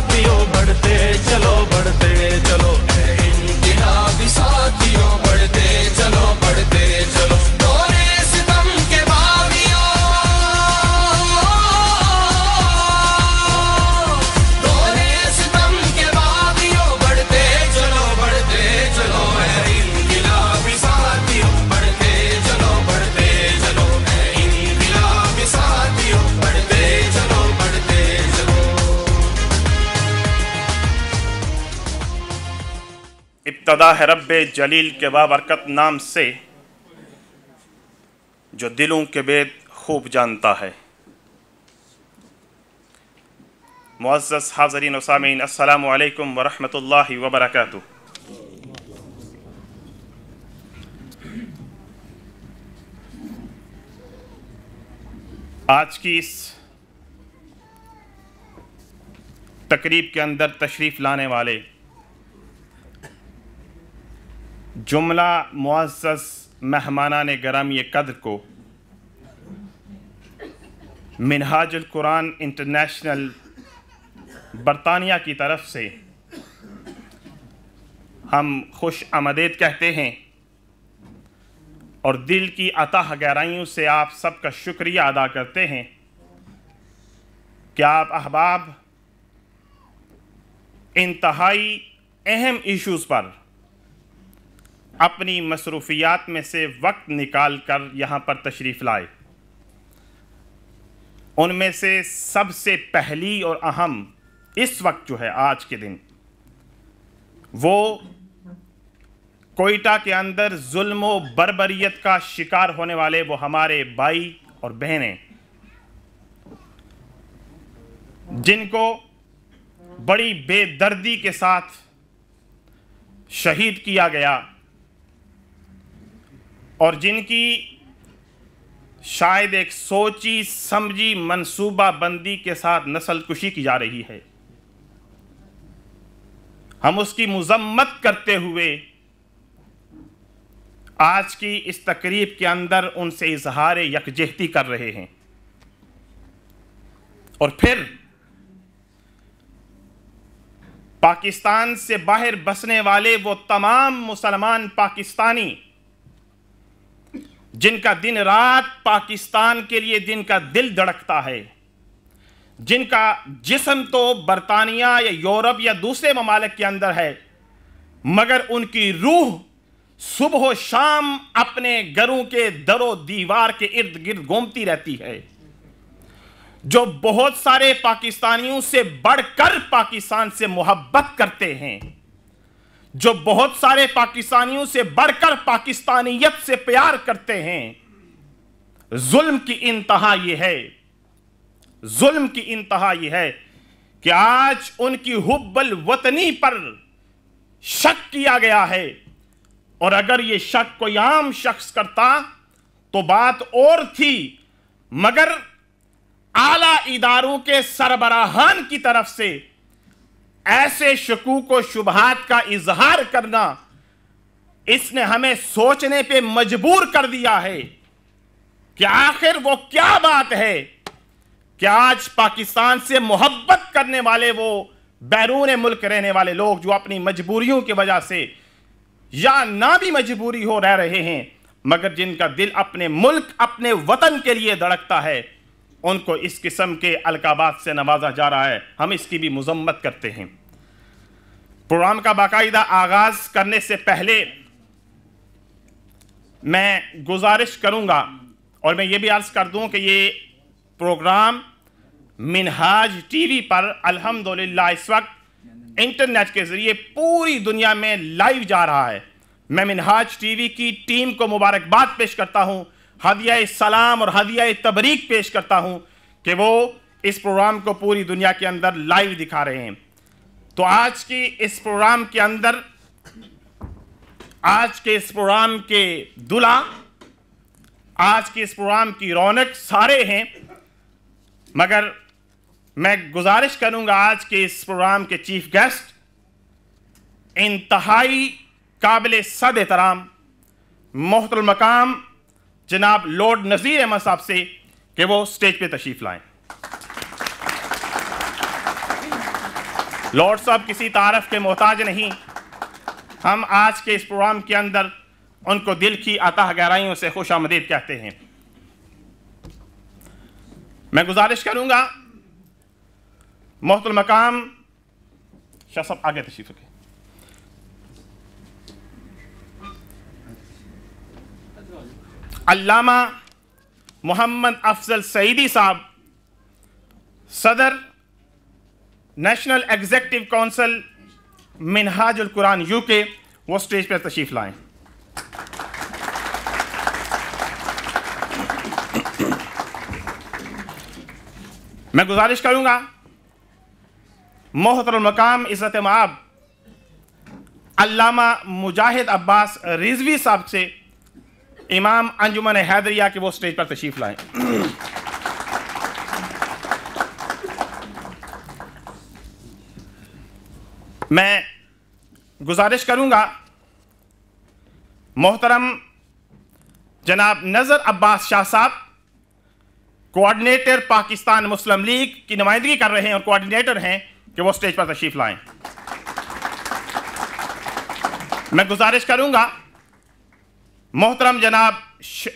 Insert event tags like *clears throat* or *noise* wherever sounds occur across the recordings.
साथियों बढ़ते चलो बढ़ते चलो मुबतदा है रब जलील के बाबरकत नाम से जो दिलों के बेद खूब जानता है मुआज़ हाजरीन वसामीन असलकम वरहमल वबरक आज की इस तकरीब के अंदर तशरीफ़ लाने वाले जुमला मुआसस मेहमाना ने गरम ये कदर को मिनहाजुल कुरान इंटरनेशनल बरतानिया की तरफ से हम खुश आमदेद कहते हैं और दिल की अतः गहराइयों से आप सबका शुक्रिया अदा करते हैं कि आप अहबाब इंतहाई अहम इश्यूज़ पर अपनी मसरूफियात में से वक्त निकाल कर यहाँ पर तशरीफ़ लाए उनमें से सबसे पहली और अहम इस वक्त जो है आज के दिन वो कोयटा के अंदर जुल्म बरबरीत का शिकार होने वाले वो हमारे भाई और बहनें जिनको बड़ी बेदर्दी के साथ शहीद किया गया और जिनकी शायद एक सोची समझी बंदी के साथ नस्ल कुशी की जा रही है हम उसकी मजम्मत करते हुए आज की इस तकरीब के अंदर उनसे इजहार यकजहती कर रहे हैं और फिर पाकिस्तान से बाहर बसने वाले वो तमाम मुसलमान पाकिस्तानी जिनका दिन रात पाकिस्तान के लिए जिनका दिल धड़कता है जिनका जिसम तो बरतानिया या यूरोप या दूसरे ममालक के अंदर है मगर उनकी रूह सुबह शाम अपने घरों के दरो दीवार के इर्द गिर्द घूमती रहती है जो बहुत सारे पाकिस्तानियों से बढ़कर पाकिस्तान से मोहब्बत करते हैं जो बहुत सारे पाकिस्तानियों से बढ़कर पाकिस्तानियत से प्यार करते हैं जुल्म की इंतहा यह है जुल्म की इंतहा यह है कि आज उनकी हुब्बल वतनी पर शक किया गया है और अगर यह शक कोई आम शख्स करता तो बात और थी मगर आला इदारों के सरबराहान की तरफ से ऐसे शकूक को शुभात का इजहार करना इसने हमें सोचने पे मजबूर कर दिया है कि आखिर वो क्या बात है कि आज पाकिस्तान से मोहब्बत करने वाले वो बैरून मुल्क रहने वाले लोग जो अपनी मजबूरियों की वजह से या ना भी मजबूरी हो रह रहे हैं मगर जिनका दिल अपने मुल्क अपने वतन के लिए धड़कता है उनको इस किस्म के अलकाबात से नवाजा जा रहा है हम इसकी भी मजम्मत करते हैं प्रोग्राम का बाकायदा आगाज़ करने से पहले मैं गुजारिश करूंगा और मैं ये भी अर्ज़ कर दूं कि ये प्रोग्राम मिनहाज टीवी पर अल्हम्दुलिल्लाह इस वक्त इंटरनेट के ज़रिए पूरी दुनिया में लाइव जा रहा है मैं मिनहाज टीवी की टीम को मुबारकबाद पेश करता हूं हदिया सलाम और हदिया तबरीक पेश करता हूँ कि वो इस प्रोग्राम को पूरी दुनिया के अंदर लाइव दिखा रहे हैं तो आज की इस प्रोग्राम के अंदर आज के इस प्रोग्राम के दुला आज के इस प्रोग्राम की रौनक सारे हैं मगर मैं गुजारिश करूंगा आज के इस प्रोग्राम के चीफ गेस्ट इंतहाई काबिल सद एहतराम मोहतल मकाम जनाब लॉर्ड नज़ीर अहमद साहब से कि वो स्टेज पे तशरीफ लाएं लॉर्ड साहब किसी तारफ के मोहताज नहीं हम आज के इस प्रोग्राम के अंदर उनको दिल की आता गहराइयों से खुश आमदीद कहते हैं मैं गुजारिश करूंगा मोहतल मकाम शाह साहब आगे तशीफ के अल्लामा मोहम्मद अफजल सईदी साहब सदर national executive council Minhajul Quran UK वो स्टेज पर तशरीफ़ लाएं मैं गुजारिश करूंगा मोहतरमकाम इज़्ज़त माब अल्लामा मुजाहिद अब्बास रिजवी साहब से इमाम अंजुमन हैदरिया के वो स्टेज पर तशीफ लाए मैं गुजारिश करूंगा मोहतरम जनाब नज़र अब्बास शाह साहब कोऑर्डिनेटर पाकिस्तान मुस्लिम लीग की नुमाइंदगी कर रहे हैं और कोऑर्डिनेटर हैं कि वो स्टेज पर तशरीफ लाएं मैं गुजारिश करूंगा मोहतरम जनाब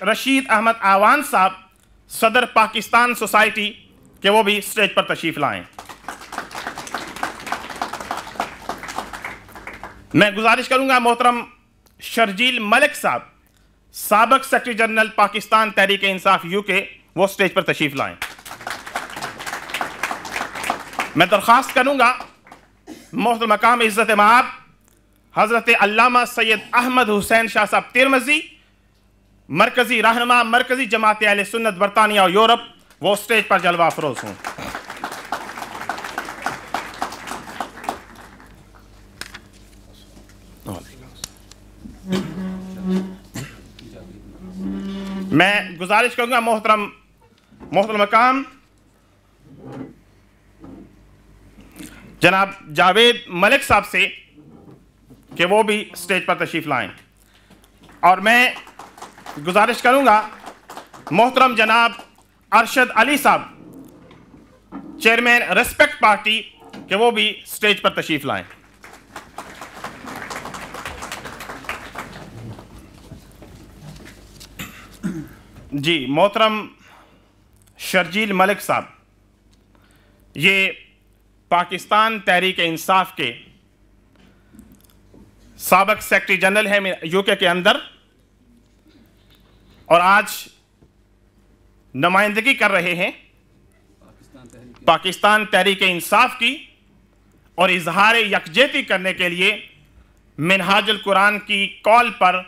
रशीद अहमद आवान साहब सदर पाकिस्तान सोसाइटी के वो भी स्टेज पर तशरीफ लाएं मैं गुजारिश करूंगा मोहतरम शर्जील मलिक साहब सबक secretary general Pakistan Tehreek Insaf UK वो स्टेज पर तशरीफ लाएं मैं दरख्वास्त करूंगा मोहतरम मकाम इज़्ज़त माब हज़रत अलामा सैयद अहमद हुसैन शाह साहब तिरमजी मरकज़ी रहनमा मरकज़ी जमात अल सुन्नत बरतानिया और यूरोप वो स्टेज पर जलवा अफरोज हूँ मैं गुजारिश करूंगा मोहतरम मोहतरम मकाम जनाब जावेद मलिक साहब से कि वो भी स्टेज पर तशरीफ लाएं और मैं गुजारिश करूंगा मोहतरम जनाब अरशद अली साहब चेयरमैन रेस्पेक्ट पार्टी के वो भी स्टेज पर तशरीफ लाएं जी मोहतरम शर्जील मलिक साहब ये पाकिस्तान तहरीक इंसाफ के सबक सेक्रेटरी जनरल है यूके के अंदर और आज नुमाइंदगी कर रहे हैं पाकिस्तान तहरीक इंसाफ की और इजहार यकजहती करने के लिए मिनहाजुल कुरान की कॉल पर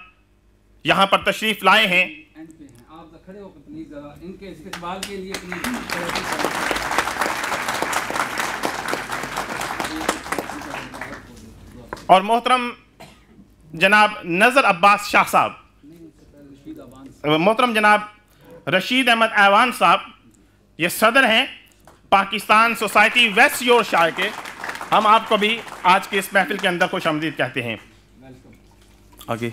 यहाँ पर तशरीफ लाए हैं तो और मोहतरम जनाब नज़र अब्बास शाह साहब मोहतरम जनाब रशीद अहमद ऐवान साहब ये सदर हैं Pakistan society West Yorkshire हम आपको भी आज के इस महफिल के अंदर खुश आमदीद कहते हैं आगे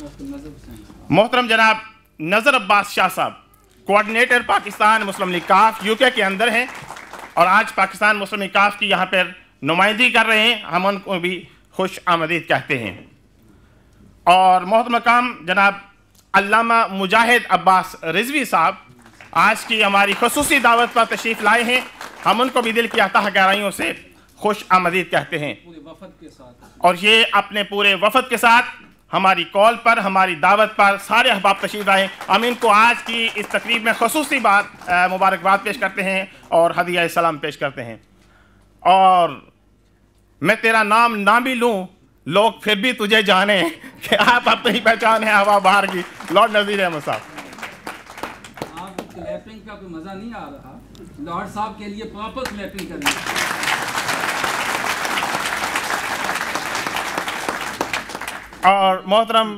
मोहतरम जनाब नज़र अब्बास शाह साहब कोऑर्डिनेटर पाकिस्तान मुस्लिम लीग काफ यूके के अंदर हैं और आज पाकिस्तान मुस्लिम लीग काफ की यहाँ पर नुमाइंदगी कर रहे हैं हम उनको भी खुश आमदीद कहते हैं और मोहत मकाम जनाब अल्लामा मुजाहिद अब्बास रिजवी साहब आज की हमारी खसूस दावत पर तशरीफ़ लाए हैं हम उनको भी दिल की अतः गहराइयों से खुश आमदीद कहते हैं और ये अपने पूरे वफद के साथ हमारी कॉल पर हमारी दावत पर सारे अहबाब तशीफ आए हम इनको आज की इस तकरीब में खसूस बात मुबारकबाद पेश करते हैं और हदिया सलाम पेश करते हैं और मैं तेरा नाम ना भी लूं लोग फिर भी तुझे जाने कि आप अपनी पहचान है हवा बाहर की लॉर्ड नजीर अहमद साहब क्लैपिंग का कोई मजा नहीं आ रहा लॉर्ड साहब के लिए प्रॉपर क्लैपिंग करनी और मोहतरम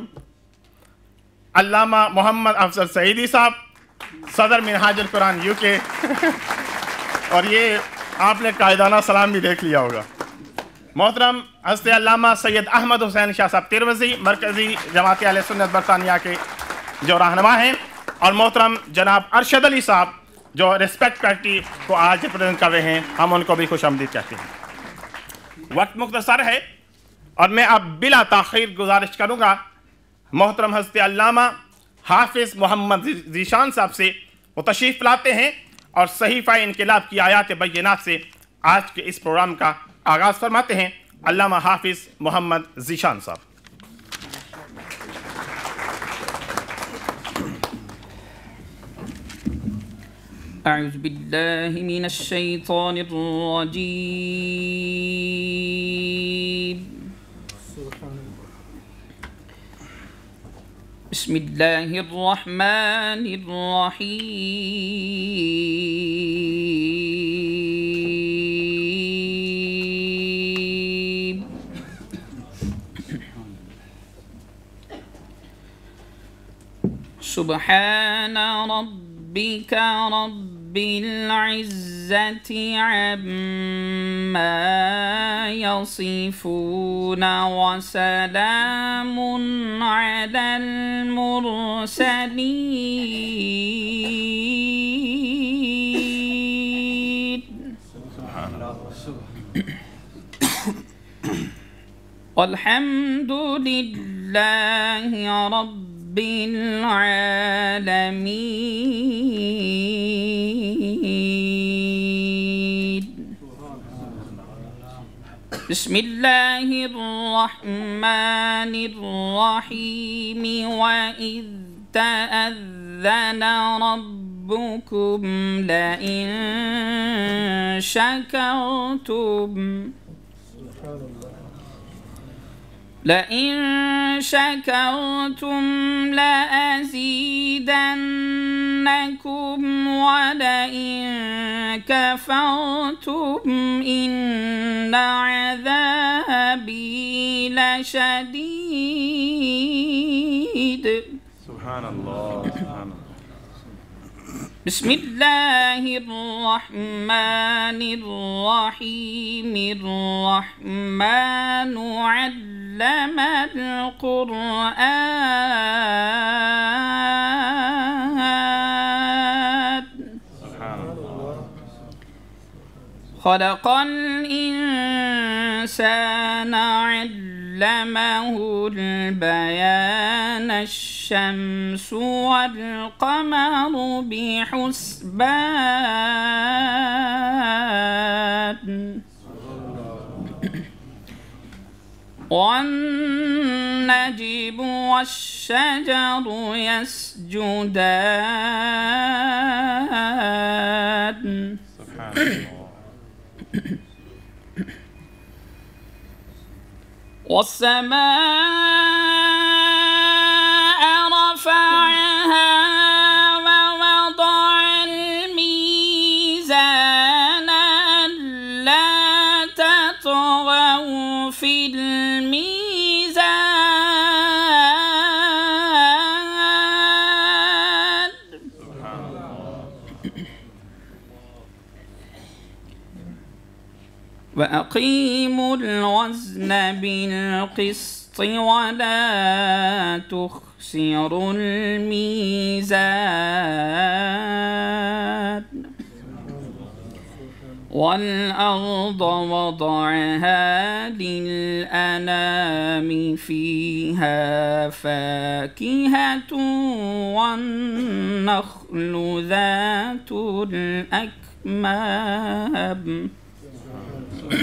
अल्लामा मोहम्मद अफसर सईदी साहब सदर मिनहाजुल कुरान यूके *laughs* और ये आपने कायदाना सलाम भी देख लिया होगा मोहतरम हजत अलामा सैयद अहमद हुसैन शाह साहब तिरवजी मरकज़ी जमात आल सुन्नत बरसानिया के जो रहनमा हैं और मोहतरम जनाब अरशद अली साहब जो रिस्पेक्ट पार्टी को आज रिप्रेजेंट कर रहे हैं हम उनको भी खुश आमदीद कहते हैं वक्त मुख्तसर है और मैं अब बिला तखिर गुजारिश करूँगा मोहतरम हजत अलामा हाफिज़ मोहम्मद जीशान साहब से वो तशरीफ़ लाते हैं और सहीफ़ा इनकलाब की आयात बैनात से आज के इस प्रोग्राम का آغاز فرماتے ہیں علامہ حافظ محمد زیشان صاحب أعوذ بالله من الشيطان الرجيم بسم الله الرحمن الرحيم سبحان ربك رب العزة عما يصفون وسلام على المرسلين سبحان الله والحمد لله رب رب العالمين بسم الله الرحمن الرحيم وإذ تأذن ربكم لئن شكرتم سبحان الله لئن شكرتم لأزيدنكم ولئن كفرتم إن عذابي لشديد سبحان الله سبحان الله بسم الله الرحمن الرحيم الرحمن علم القرآن خلق الإنسان علم علمه البيان الشمس والقمر بحسبان والنجم والشجر يسجدان سبحان الله والسماء رفعها ووضع الميزان لا تطغوا في الميزان وأقيموا الوزن بالقسط ولا تخسروا الميزان والأرض وضعها للأنام فيها فاكهة والنخل ذات الأكمام *coughs*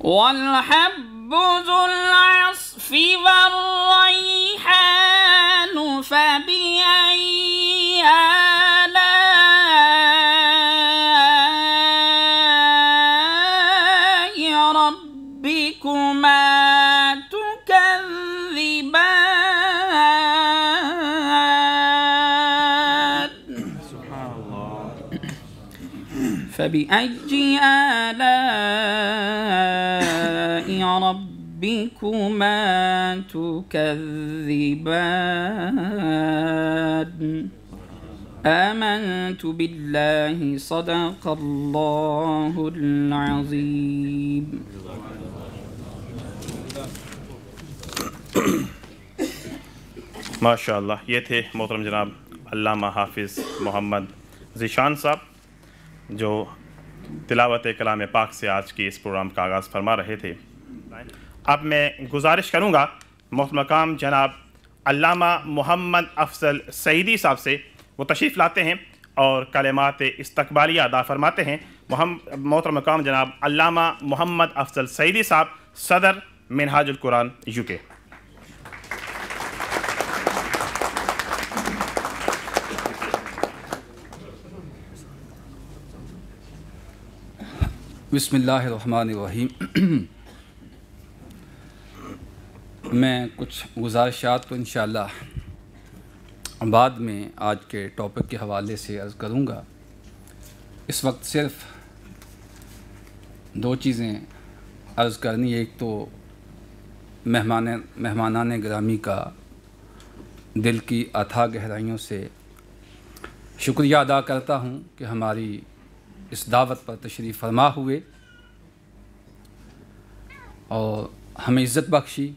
والحب ذو العصف والريحان فبأي آل فبأي آلاء ربكما تكذبان آمنت بالله صدق الله العظيم ما شاء الله یہ تھے محترم جناب علامہ حافظ محمد زیشان صاحب जो तिलावत कलाम पाक से आज के इस प्रोग्राम का आगाज़ फरमा रहे थे अब मैं गुजारिश करूँगा मकाम जनाब अलामा मोहम्मद अफजल सईदी साहब से वो तशरीफ़ लाते हैं और कलमात इस्तबालिया अदा फरमाते हैं मोहतरम मकाम जनाब अलामा मोहम्मद अफजल सईदी साहब सदर मिनहाजुल कुरान यूके बसमीम *clears throat* मैं कुछ गुजारिशात को इन बाद में आज के टॉपिक के हवाले से अर्ज़ करूँगा इस वक्त सिर्फ दो चीज़ें अर्ज़ करनी एक तो मेहमान मेहमानान ग्रामी का दिल की अथा गहराइयों से शुक्रिया अदा करता हूँ कि हमारी इस दावत पर तशरीफ़ फरमा हुए और हमें इज़्ज़त बख्शी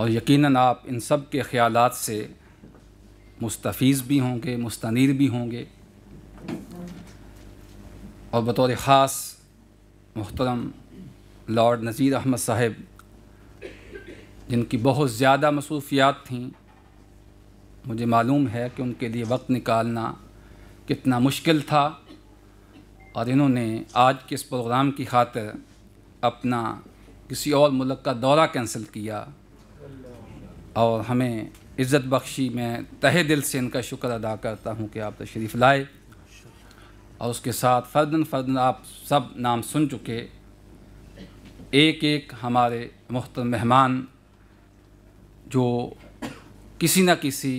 और यकीनन आप इन सब के ख़्यालात से मुस्तफ़ भी होंगे मुस्तनीर भी होंगे और बतौर ख़ास मोहतरम लॉर्ड नज़ीर अहमद साहब जिनकी बहुत ज़्यादा मसरूफियात थी मुझे मालूम है कि उनके लिए वक्त निकालना कितना मुश्किल था और इन्होंने आज के इस प्रोग्राम की खातर अपना किसी और मुल्क का दौरा कैंसिल किया और हमें इज़्ज़त बख्शी मैं तहे दिल से इनका शुक्र अदा करता हूँ कि आप तशरीफ़ लाए और उसके साथ फर्दन फर्दन आप सब नाम सुन चुके एक एक हमारे मुख्तर मेहमान जो किसी न किसी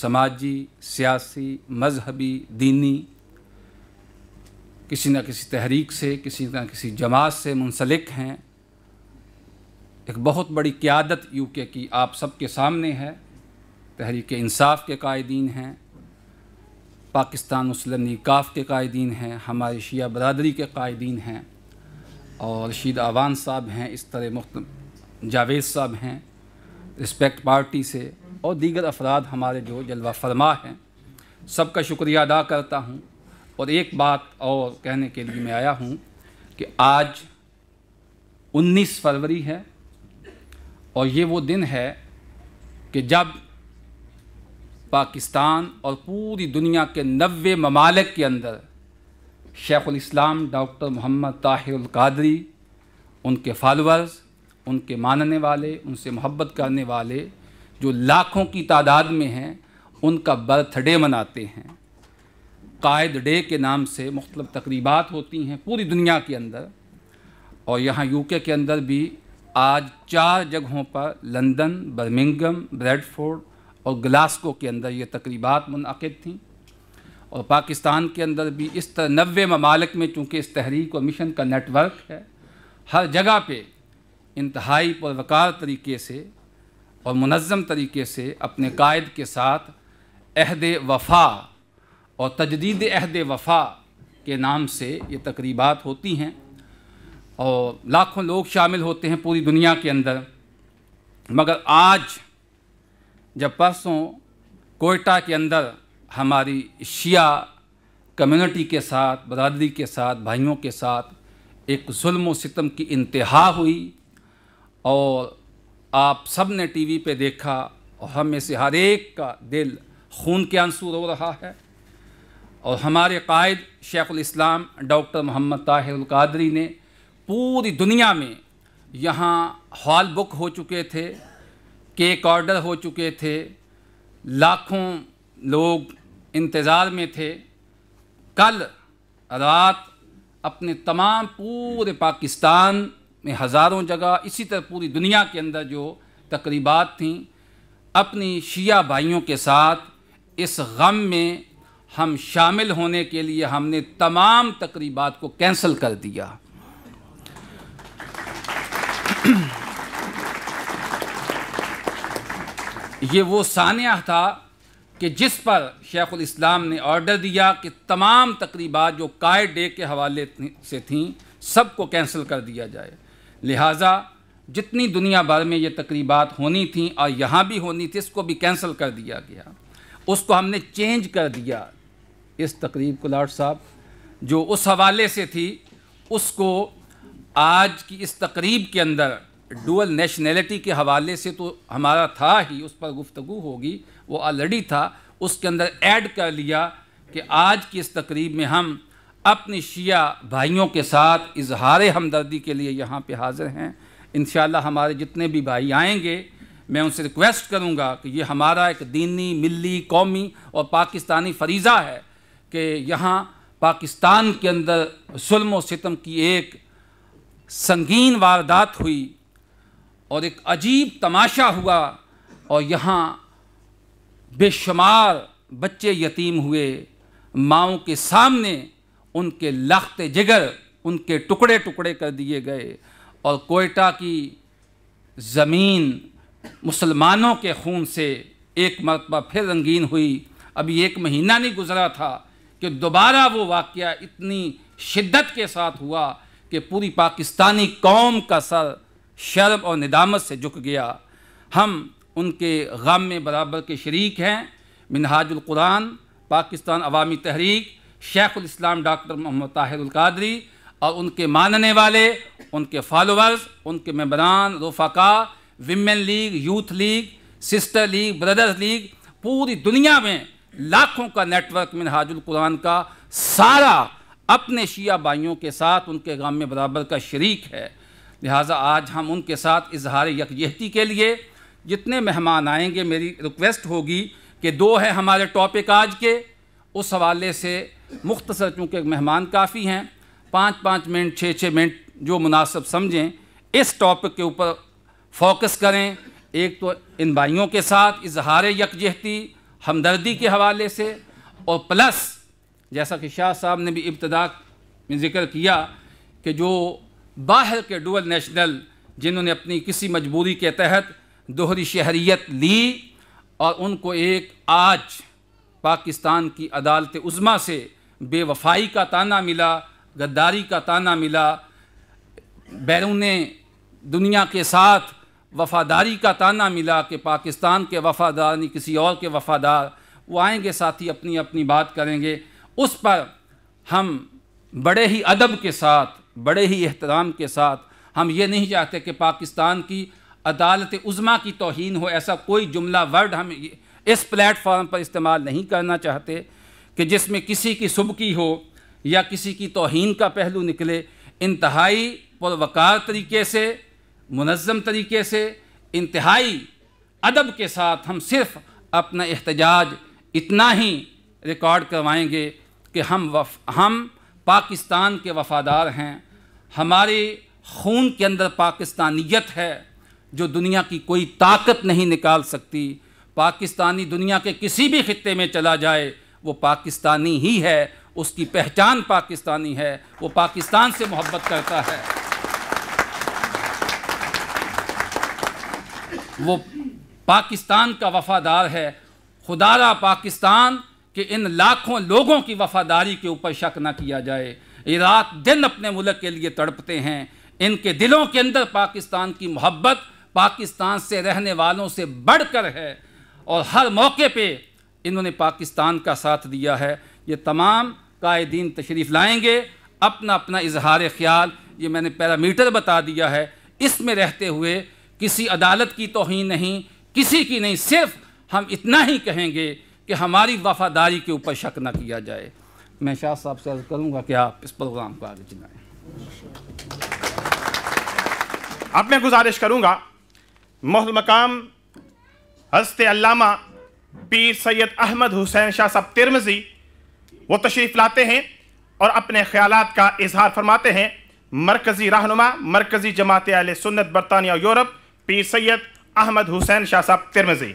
समाजी सियासी मजहबी दीनी किसी न किसी तहरीक से किसी न किसी जमात से मुंसलिक हैं एक बहुत बड़ी क़्यादत यूके की आप सबके सामने है तहरीक इंसाफ के कायदीन हैं पाकिस्तान मुस्लिम निकाफ के कायदीन हैं हमारे शिया बरदरी के कायदीन हैं और रशीद आवान साहब हैं इस तरह मुख्त जावेद साहब हैं रिस्पेक्ट पार्टी से और दीगर अफराद हमारे जो जलवा फरमा हैं सबका शुक्रिया अदा करता हूँ और एक बात और कहने के लिए मैं आया हूँ कि आज 19 फरवरी है और ये वो दिन है कि जब पाकिस्तान और पूरी दुनिया के नबे ममालिक के अंदर शेख़ुलस्लाम डॉक्टर मोहम्मद ताहिर कादरी उनके फॉलोअर्स उनके मानने वाले उनसे मोहब्बत करने वाले जो लाखों की तादाद में हैं उनका बर्थडे मनाते हैं कायद डे के नाम से मुख्तलिफ तकरीबात होती हैं पूरी दुनिया के अंदर और यहाँ यूके के अंदर भी आज चार जगहों पर लंदन बर्मिंगम ब्रेडफोर्ड और ग्लासगो के अंदर ये तकरीबात मनद थीं और पाकिस्तान के अंदर भी इस तरह नबे ममालिक में चूँकि इस तहरीक और मिशन का नेटवर्क है हर जगह पर इंतहाई पर वकार तरीके से और मुनज़म तरीके से अपने कायद के साथ अहद वफ़ा और तजदीद अहद वफ़ा के नाम से ये तकरीबात होती हैं और लाखों लोग शामिल होते हैं पूरी दुनिया के अंदर मगर आज जब परसों कोयटा के अंदर हमारी शिया कम्युनिटी के साथ बरदरी के साथ भाइयों के साथ एक जुल्म सितम की इंतहा हुई और आप सब ने टीवी पे देखा और हम में से हर एक का दिल खून के आंसू रो रहा है और हमारे कायद इस्लाम डॉक्टर मोहम्मद ताहिर कादरी ने पूरी दुनिया में यहाँ हॉल बुक हो चुके थे केक ऑर्डर हो चुके थे लाखों लोग इंतज़ार में थे कल रात अपने तमाम पूरे पाकिस्तान में हज़ारों जगह इसी तरह पूरी दुनिया के अंदर जो तकरीबात थीं अपनी शिया भाइयों के साथ इस गम में हम शामिल होने के लिए हमने तमाम तकरीबात को कैंसिल कर दिया *clears throat* ये वो सानिया था कि जिस पर शेखुल इस्लाम ने ऑर्डर दिया कि तमाम तकरीबा जो काय डे के हवाले से थीं सबको कैंसिल कर दिया जाए लिहाजा जितनी दुनिया भर में ये तकरीबात होनी थी और यहाँ भी होनी थी इसको भी कैंसिल कर दिया गया उसको हमने चेंज कर दिया इस तकरीब को लाट साहब जो उस हवाले से थी उसको आज की इस तकरीब के अंदर डुअल नेशनैलिटी के हवाले से तो हमारा था ही उस पर गुफ्तु होगी वो ऑलरेडी था उसके अंदर ऐड कर लिया कि आज की इस तकरीब में हम अपने शिया भाइयों के साथ इजहार हमदर्दी के लिए यहाँ पे हाज़िर हैं इन हमारे जितने भी भाई आएंगे मैं उनसे रिक्वेस्ट करूँगा कि ये हमारा एक दीनी मिली कौमी और पाकिस्तानी फरीज़ा है कि यहाँ पाकिस्तान के अंदर जुल्म सितम की एक संगीन वारदात हुई और एक अजीब तमाशा हुआ और यहाँ बेशुमार बच्चे यतीम हुए माओ के सामने उनके लख्त जिगर उनके टुकड़े टुकड़े कर दिए गए और कोयटा की ज़मीन मुसलमानों के खून से एक मरतबा फिर रंगीन हुई अभी एक महीना नहीं गुजरा था कि दोबारा वो वाक़ इतनी शिद्दत के साथ हुआ कि पूरी पाकिस्तानी कौम का सर शर्म और निदामत से झुक गया हम उनके गम में बराबर के शरीक हैं मिनहाजुल कुरान पाकिस्तान अवामी तहरीक शेख इस्लाम डॉक्टर मोहम्मद ताहिर कादरी और उनके मानने वाले उनके फॉलोअर्स उनके मेबरान रोफाका women league youth league sister league brothers league पूरी दुनिया में लाखों का नेटवर्क हाजुल कुरान का सारा अपने शिया भाइयों के साथ उनके गाम में बराबर का शरीक है लिहाजा आज हम उनके साथ इजहार यकजहती के लिए जितने मेहमान आएंगे मेरी रिक्वेस्ट होगी कि दो है हमारे टॉपिक आज के उस हवाले से मुख्तसर चूँकि मेहमान काफ़ी हैं पाँच पाँच मिनट छः छः मिनट जो मुनासब समझें इस टॉपिक के ऊपर फोकस करें एक तो इन भाइयों के साथ इजहार यकजहती हमदर्दी के हवाले से और प्लस जैसा कि शाह साहब ने भी इब्तदा में ज़िक्र किया कि जो बाहर के डुअल नेशनल जिन्होंने अपनी किसी मजबूरी के तहत दोहरी शहरीत ली और उनको एक आज पाकिस्तान की अदालत उज़मा से बेवफाई का ताना मिला गद्दारी का ताना मिला बैरून दुनिया के साथ वफादारी का ताना मिला कि पाकिस्तान के वफादार नहीं किसी और के वफादार वो आएंगे साथी अपनी अपनी बात करेंगे उस पर हम बड़े ही अदब के साथ बड़े ही एहतराम के साथ हम ये नहीं चाहते कि पाकिस्तान की अदालत उज़मा की तोहन हो ऐसा कोई जुमला वर्ड हम इस प्लेटफॉर्म पर इस्तेमाल नहीं करना चाहते कि जिसमें किसी की सुबकी हो या किसी की तोहन का पहलू निकले इंतहाई पुरवकार तरीके से मनज़म तरीके से इंतहाई अदब के साथ हम सिर्फ़ अपना एहतजाज इतना ही रिकॉर्ड करवाएंगे कि हम वफ हम पाकिस्तान के वफ़ादार हैं हमारे खून के अंदर पाकिस्तानियत है जो दुनिया की कोई ताकत नहीं निकाल सकती पाकिस्तानी दुनिया के किसी भी खत्े में चला जाए वो पाकिस्तानी ही है उसकी पहचान पाकिस्तानी है वो पाकिस्तान से मोहब्बत करता है वो पाकिस्तान का वफादार है खुदारा पाकिस्तान के इन लाखों लोगों की वफादारी के ऊपर शक ना किया जाए ये रात दिन अपने मुल्क के लिए तड़पते हैं इनके दिलों के अंदर पाकिस्तान की मोहब्बत पाकिस्तान से रहने वालों से बढ़कर है और हर मौके पे इन्होंने पाकिस्तान का साथ दिया है ये तमाम कायदीन तशरीफ़ लाएंगे अपना अपना इजहार ख्याल ये मैंने पैरामीटर बता दिया है इसमें रहते हुए किसी अदालत की तोहन नहीं किसी की नहीं सिर्फ हम इतना ही कहेंगे कि हमारी वफादारी के ऊपर शक न किया जाए मैं शाह साहब से अर्ज़ करूँगा कि आप इस प्रोग्राम को आगे चलाएँ अब मैं गुजारिश करूँगा मोहल मकाम हस्ते अल्लामा पीर सैयद अहमद हुसैन शाह साहब तिरमजी वो तशरीफ़ लाते हैं और अपने ख्याल का इजहार फरमाते हैं मरकज़ी रहनुमा मरकज़ी जमात आल सुन्नत बरतानिया यूरोप पीर सैयद अहमद हुसैन शाह साहब तिरमजी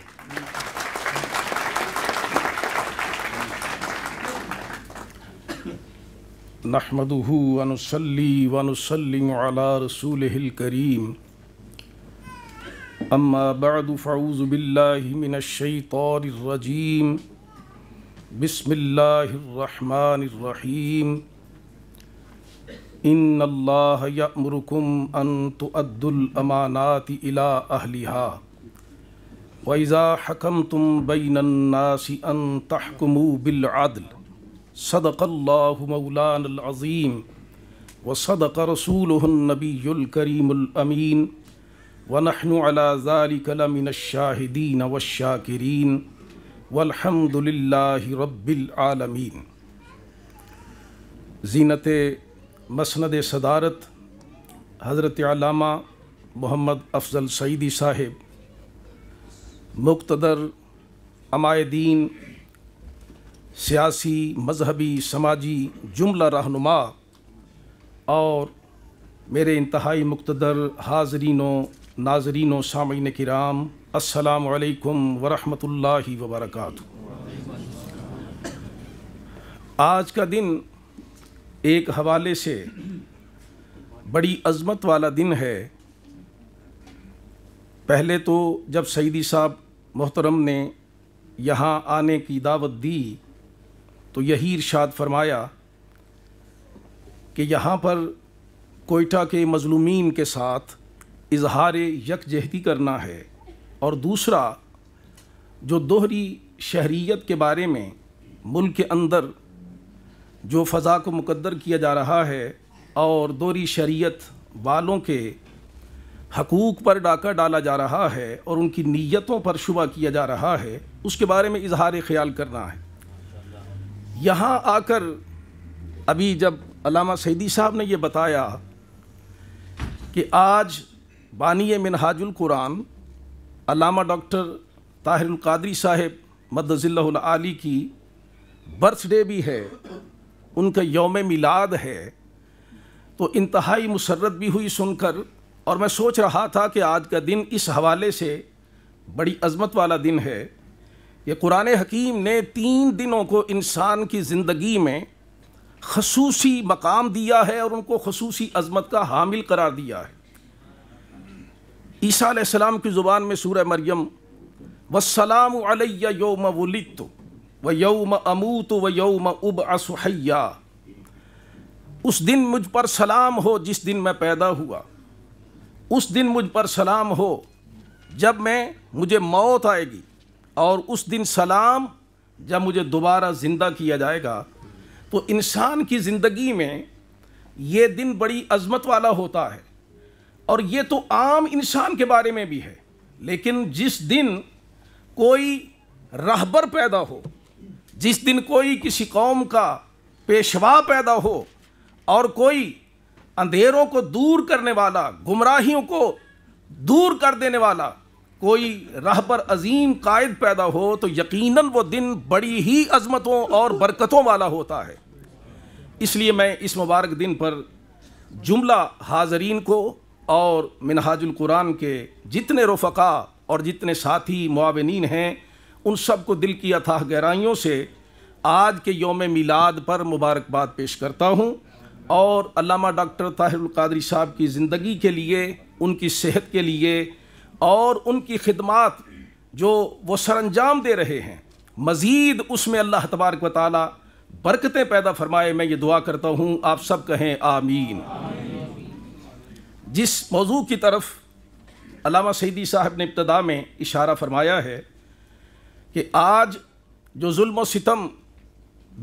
नहमदू वनसली वनसली रसूल करीम أما بعد فأعوذ بالله من الشيطان الرجيم بسم الله الرحمن الرحيم إن الله يأمركم أن تؤدوا الأمانات إلى أهلها وإذا حكمتم بين الناس أن تحكموا بالعدل صدق الله مولانا العظيم وصدق رسوله النبي الكريم الأمين वनहनु अलाज़ालिकलमिन शाहिदीन व शाकिरीन वलहमदिल्ला रबालमीन जीनत मसनद सदारत हज़रत आलामा मोहम्मद अफजल सईदी साहिब मुख्तर अमायदीन सियासी मजहबी समाजी जुमला रहनुमा और मेरे इंतहाई मुख्तर हाजरीनों नाजरीन सामिन कराम असलकम वरहमल वबरक आज का दिन एक हवाले से बड़ी अज़मत वाला दिन है पहले तो जब सईदी साहब मोहतरम ने यहाँ आने की दावत दी तो यही इरशाद फरमाया कि यहाँ पर कोयटा के मज़लूमीन के साथ इजहार यकजहती करना है और दूसरा जो दोहरी शहरीत के बारे में मुल्क के अंदर जो फ़ज़ा को मुकदर किया जा रहा है और दोहरी शहरीत वालों के हकूक़ पर डाका डाला जा रहा है और उनकी नीयतों पर शुबा किया जा रहा है उसके बारे में इजहार ख्याल करना है यहाँ आकर अभी जब अलामा सैदी साहब ने ये बताया कि आज बानिय मिनहाजुल कुरान अलामा डॉक्टर ताहिरुल कादरी साहेब मदजिल्ल आली की बर्थडे भी है उनका योम मिलाद है तो इंतहाई मुसरत भी हुई सुनकर और मैं सोच रहा था कि आज का दिन इस हवाले से बड़ी अजमत वाला दिन है ये कुरान हकीम ने तीन दिनों को इंसान की ज़िंदगी में खसूसी मकाम दिया है और उनको खसूसी अजमत का हामिल करार दिया है ईसा सलाम की ज़ुबान में सूर मरियम वसलाम योम वलित व यौम अमूत व यौम उब असुहैया उस दिन मुझ पर सलाम हो जिस दिन मैं पैदा हुआ उस दिन मुझ पर सलाम हो जब मैं मुझे मौत आएगी और उस दिन सलाम जब मुझे दोबारा ज़िंदा किया जाएगा तो इंसान की ज़िंदगी में ये दिन बड़ी अजमत वाला होता है और ये तो आम इंसान के बारे में भी है लेकिन जिस दिन कोई रहबर पैदा हो जिस दिन कोई किसी कौम का पेशवा पैदा हो और कोई अंधेरों को दूर करने वाला गुमराहियों को दूर कर देने वाला कोई रहबर अजीम कायद पैदा हो तो यकीनन वो दिन बड़ी ही अजमतों और बरकतों वाला होता है इसलिए मैं इस मुबारक दिन पर जुमला हाजरीन को और मिनहाजुल कुरान के जितने रफ़ा और जितने साथी मुआवनीन हैं उन सब को दिल की अथाह गहराइयों से आज के योम मिलाद पर मुबारकबाद पेश करता हूँ और अलामा डॉक्टर ताहिरुल कादरी साहब की ज़िंदगी के लिए उनकी सेहत के लिए और उनकी खिदमत जो वो सरंजाम दे रहे हैं मज़ीद उसमें अल्लाह तबारक वाली बरकतें पैदा फरमाए मैं ये दुआ करता हूँ आप सब कहें आमीन, आमीन। जिस मौजू की तरफ अलामा सईदी साहब ने इब्तदा में इशारा फरमाया है कि आज जो जुल्म सितम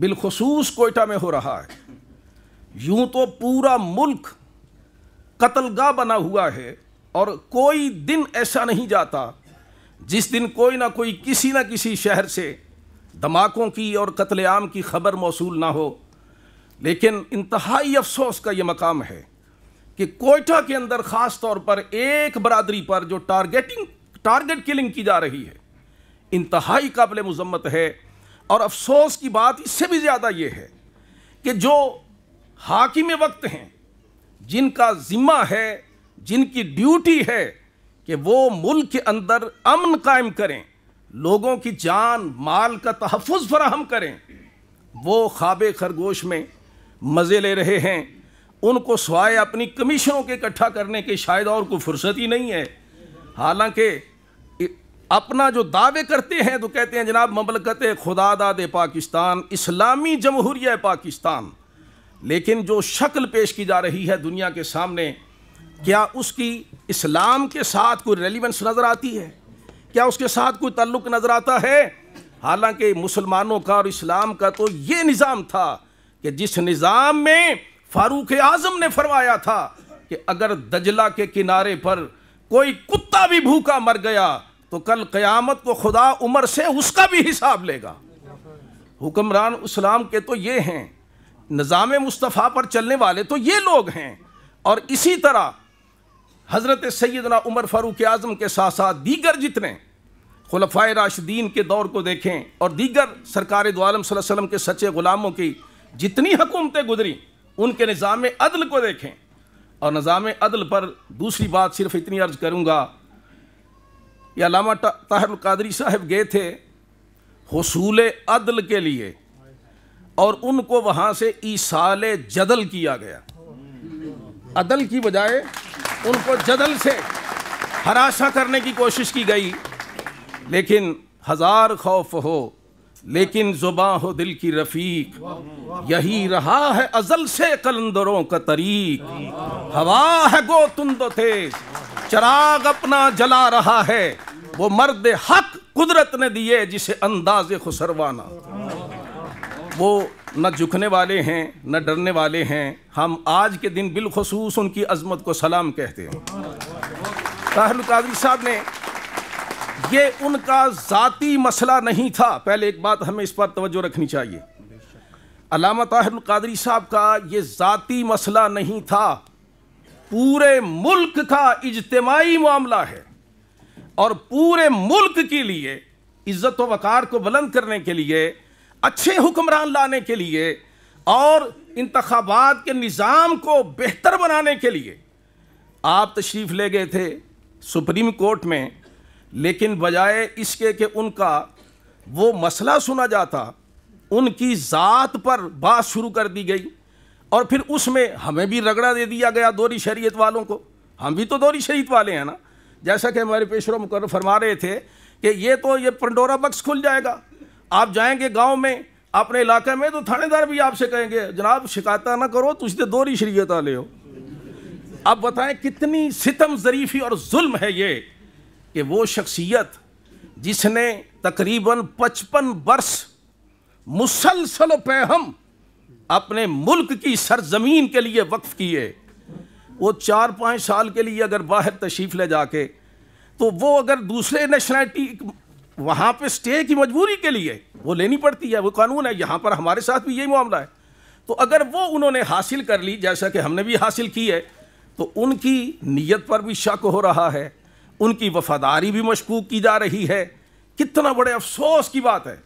बिलखसूस कोयटा में हो रहा है यूँ तो पूरा मुल्क कतलगा बना हुआ है और कोई दिन ऐसा नहीं जाता जिस दिन कोई ना कोई किसी ना किसी शहर से धमाकों की और कत्लेआम की खबर मौसू ना हो लेकिन इंतहाई अफसोस का ये मकाम है कि कोयटा के अंदर खास तौर पर एक बरदरी पर जो टारगेटिंग टारगेट किलिंग की जा रही है इंतहाई काबिल मजम्मत है और अफसोस की बात इससे भी ज़्यादा ये है कि जो हाकिम वक्त हैं जिनका ज़िम्मा है जिनकी ड्यूटी है कि वो मुल्क के अंदर अमन कायम करें लोगों की जान माल का तहफ़ फराहम करें वो खाबे खरगोश में मज़े ले रहे हैं उनको सवाए अपनी कमीशनों के इकट्ठा करने के शायद और कोई फुर्सत ही नहीं है हालांकि अपना जो दावे करते हैं तो कहते हैं जनाब ममलकत दाद पाकिस्तान इस्लामी जमहूरिया पाकिस्तान लेकिन जो शक्ल पेश की जा रही है दुनिया के सामने क्या उसकी इस्लाम के साथ कोई रेलिवेंस नज़र आती है क्या उसके साथ कोई तल्लुक़ नज़र आता है हालांकि मुसलमानों का और इस्लाम का तो ये निज़ाम था कि जिस निज़ाम में फारूक आजम ने फरमाया था कि अगर दजला के किनारे पर कोई कुत्ता भी भूखा मर गया तो कल क़यामत को खुदा उमर से उसका भी हिसाब लेगा हुक्मरान इस्लाम के तो ये हैं निज़ाम मुस्तफ़ा पर चलने वाले तो ये लोग हैं और इसी तरह हज़रत सैदना उमर फ़ारूक आज़म के साथ साथ दीगर जितने खलफ़ा राशदीन के दौर को देखें और दीगर सरकार दोआलम वसम के सच्चे ग़ुलामों की जितनी हुकूमतें गुजरी उनके निज़ाम अदल को देखें और निज़ाम अदल पर दूसरी बात सिर्फ इतनी अर्ज़ करूँगा या लामा कादरी साहब गए थे हसूल अदल के लिए और उनको वहाँ से ईसाल जदल किया गया अदल की बजाय उनको जदल से हराशा करने की कोशिश की गई लेकिन हज़ार खौफ हो लेकिन जुबा हो दिल की रफीक यही रहा है अजल से कलंदरों का तरीक हवा है गो तुम तो तेज चराग अपना जला रहा है वो मर्द हक कुदरत ने दिए जिसे अंदाज खुसरवाना वो न झुकने वाले हैं न डरने वाले हैं हम आज के दिन बिलखसूस उनकी अजमत को सलाम कहते हैं ताहल कादरी साहब ने ये उनका ज़ाती मसला नहीं था पहले एक बात हमें इस पर तवज्जो रखनी चाहिए अलामा ताहिर कादरी साहब का ये ज़ाती मसला नहीं था पूरे मुल्क का इजतमाही मामला है और पूरे मुल्क के लिए इज़्ज़त वक़ार को बुलंद करने के लिए अच्छे हुक्मरान लाने के लिए और इंतबात के निज़ाम को बेहतर बनाने के लिए आप तशरीफ़ ले गए थे सुप्रीम कोर्ट में लेकिन बजाय इसके कि उनका वो मसला सुना जाता उनकी ज़ात पर बात शुरू कर दी गई और फिर उसमें हमें भी रगड़ा दे दिया गया दोरी शरीयत वालों को हम भी तो दोरी शरीयत वाले हैं ना जैसा कि हमारे पेशरों मुकर फरमा रहे थे कि ये तो ये पंडोरा बक्स खुल जाएगा आप जाएंगे गांव में अपने इलाके में तो थानेदार भी आपसे कहेंगे जनाब शिकायत ना करो तो दोरी शरीयत वाले हो अब बताएं कितनी सितम जरीफी और जुल्म है ये कि वो शख्सियत जिसने तकरीबन पचपन वर्ष मुसलसल पैहम अपने मुल्क की सरजमीन के लिए वक्फ किए वो चार पाँच साल के लिए अगर बाहर तशरीफ़ ले जाके तो वो अगर दूसरे नेशनैलिटी वहाँ पे स्टे की मजबूरी के लिए वो लेनी पड़ती है वो कानून है यहाँ पर हमारे साथ भी यही मामला है तो अगर वो उन्होंने हासिल कर ली जैसा कि हमने भी हासिल की है तो उनकी नीयत पर भी शक हो रहा है उनकी वफादारी भी मशकूक की जा रही है कितना बड़े अफसोस की बात है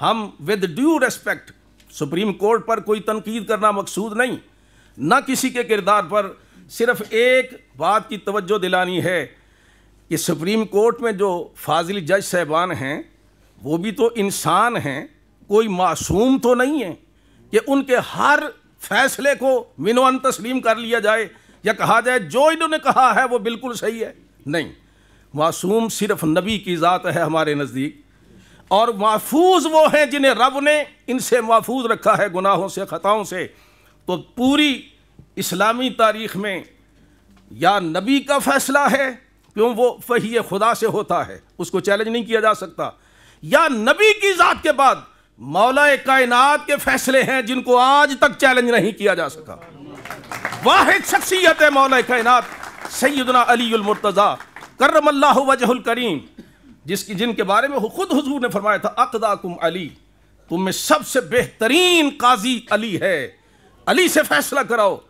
हम with due respect supreme court पर कोई तनकीद करना मकसूद नहीं ना किसी के किरदार पर सिर्फ एक बात की तवज्जो दिलानी है कि सुप्रीम कोर्ट में जो फाजिल जज साहबान हैं वो भी तो इंसान हैं कोई मासूम तो नहीं है कि उनके हर फैसले को मिनवान तस्लीम कर लिया जाए या कहा जाए जो इन्होंने कहा है वो बिल्कुल सही है नहीं मासूम सिर्फ नबी की ज़ात है हमारे नज़दीक और महफूज वो हैं जिन्हें रब ने इनसे महफूज रखा है गुनाहों से ख़ताओं से तो पूरी इस्लामी तारीख में या नबी का फ़ैसला है क्यों वो फ़ही खुदा से होता है उसको चैलेंज नहीं किया जा सकता या नबी की ज़ात के बाद मौला कायनात के फ़ैसले हैं जिनको आज तक चैलेंज नहीं किया जा सका वाहिद शख्सियत है मौला कायनात सैदना अलीमरतज़ा अल्लाह वजहुल करीम जिसकी जिनके बारे में खुद हजूर ने फरमाया था अकदाकुम अली तुम में सबसे बेहतरीन काजी अली है अली से फैसला कराओ